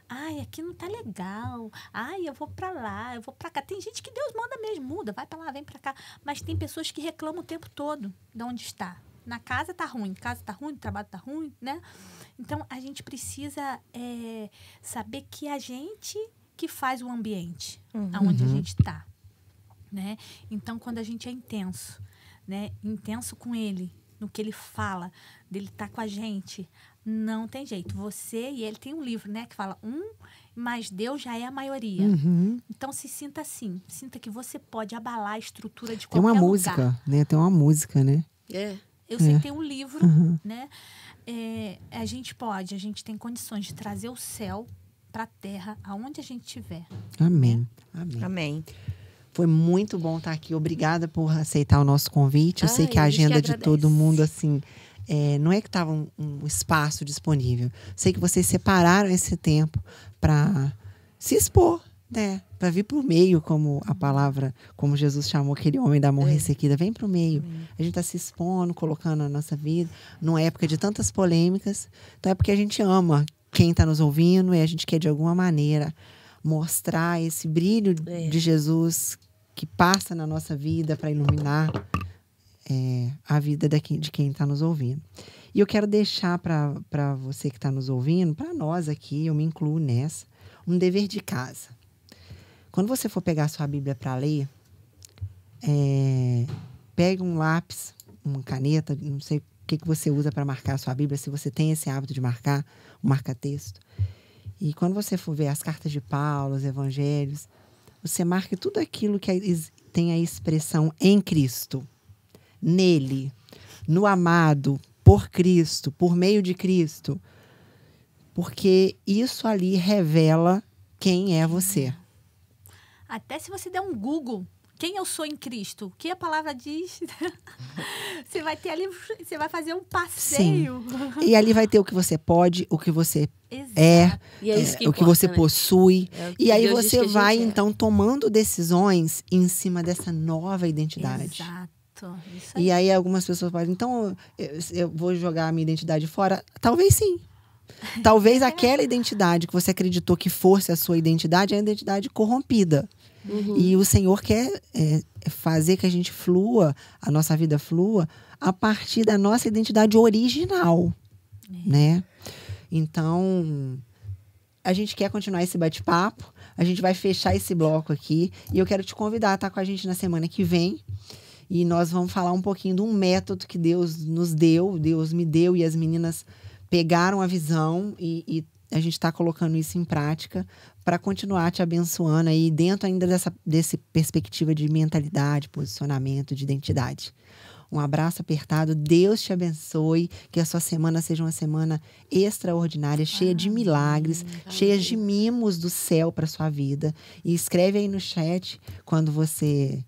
Ai, aqui não tá legal. Ai, eu vou para lá, eu vou para cá. Tem gente que Deus manda mesmo, muda, vai para lá, vem para cá. Mas tem pessoas que reclamam o tempo todo de onde está. Na casa tá ruim, casa tá ruim, trabalho tá ruim, né? Então a gente precisa é, saber que a gente que faz o ambiente uhum. aonde a uhum. gente está, né? Então quando a gente é intenso, né? Intenso com ele, no que ele fala, dele tá com a gente, não tem jeito. Você e ele tem um livro, né? Que fala um, mas Deus já é a maioria. Uhum. Então se sinta assim. Sinta que você pode abalar a estrutura de qualquer lugar. Tem uma música, né? Tem uma música, né? É. Eu sei é. que tem um livro, uhum. né? É, a gente pode, a gente tem condições de trazer o céu para a terra, aonde a gente estiver. Né? Amém. Né? Amém. Amém. Foi muito bom estar aqui. Obrigada por aceitar o nosso convite. Eu Ai, ah, sei que a agenda que de todo mundo, assim, é, não é que estava um, um, espaço disponível. Sei que vocês separaram esse tempo para se expor, né? Para vir para o meio, como a palavra, como Jesus chamou aquele homem da mão é. ressequida, vem para o meio. A gente está se expondo, colocando a nossa vida numa época de tantas polêmicas. Então é porque a gente ama quem está nos ouvindo e a gente quer de alguma maneira mostrar esse brilho é. de Jesus que passa na nossa vida para iluminar é, a vida daqui, de quem está nos ouvindo. E eu quero deixar para você que está nos ouvindo, para nós aqui, eu me incluo nessa, um dever de casa. Quando você for pegar sua Bíblia para ler, é, pegue um lápis, uma caneta, não sei o que, que você usa para marcar a sua Bíblia, se você tem esse hábito de marcar, um marca-texto. E quando você for ver as cartas de Paulo, os evangelhos, você marque tudo aquilo que é, tem a expressão em Cristo nele, no amado, por Cristo, por meio de Cristo. Porque isso ali revela quem é você. Até se você der um Google, quem eu sou em Cristo, o que a palavra diz, você vai ter ali, você vai fazer um passeio. Sim. E ali vai ter o que você pode, o que você é, Exato. é, é, que importa, o que você né? possui. É que e aí Deus você vai, é. então, tomando decisões em cima dessa nova identidade. Exato. Exato. E aí algumas pessoas falam, então eu, eu vou jogar a minha identidade fora? Talvez sim. Talvez é. aquela identidade que você acreditou que fosse a sua identidade é a identidade corrompida. Uhum. E o Senhor quer é, fazer que a gente flua, a nossa vida flua, a partir da nossa identidade original, é. né? Então, a gente quer continuar esse bate-papo, a gente vai fechar esse bloco aqui e eu quero te convidar a estar com a gente na semana que vem. E nós vamos falar um pouquinho de um método que Deus nos deu, Deus me deu e as meninas pegaram a visão e, e a gente está colocando isso em prática para continuar te abençoando aí dentro ainda dessa desse perspectiva de mentalidade, posicionamento, de identidade. Um abraço apertado, Deus te abençoe, que a sua semana seja uma semana extraordinária, cheia ah, de milagres, ah, cheia de mimos do céu para sua vida. E escreve aí no chat quando você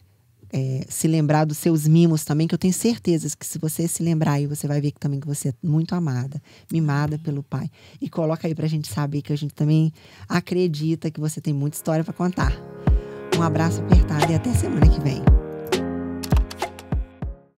é, se lembrar dos seus mimos também, que eu tenho certezas que se você se lembrar aí, você vai ver que também que você é muito amada, mimada pelo pai. E coloca aí pra gente saber que a gente também acredita que você tem muita história para contar. Um abraço apertado e até semana que vem.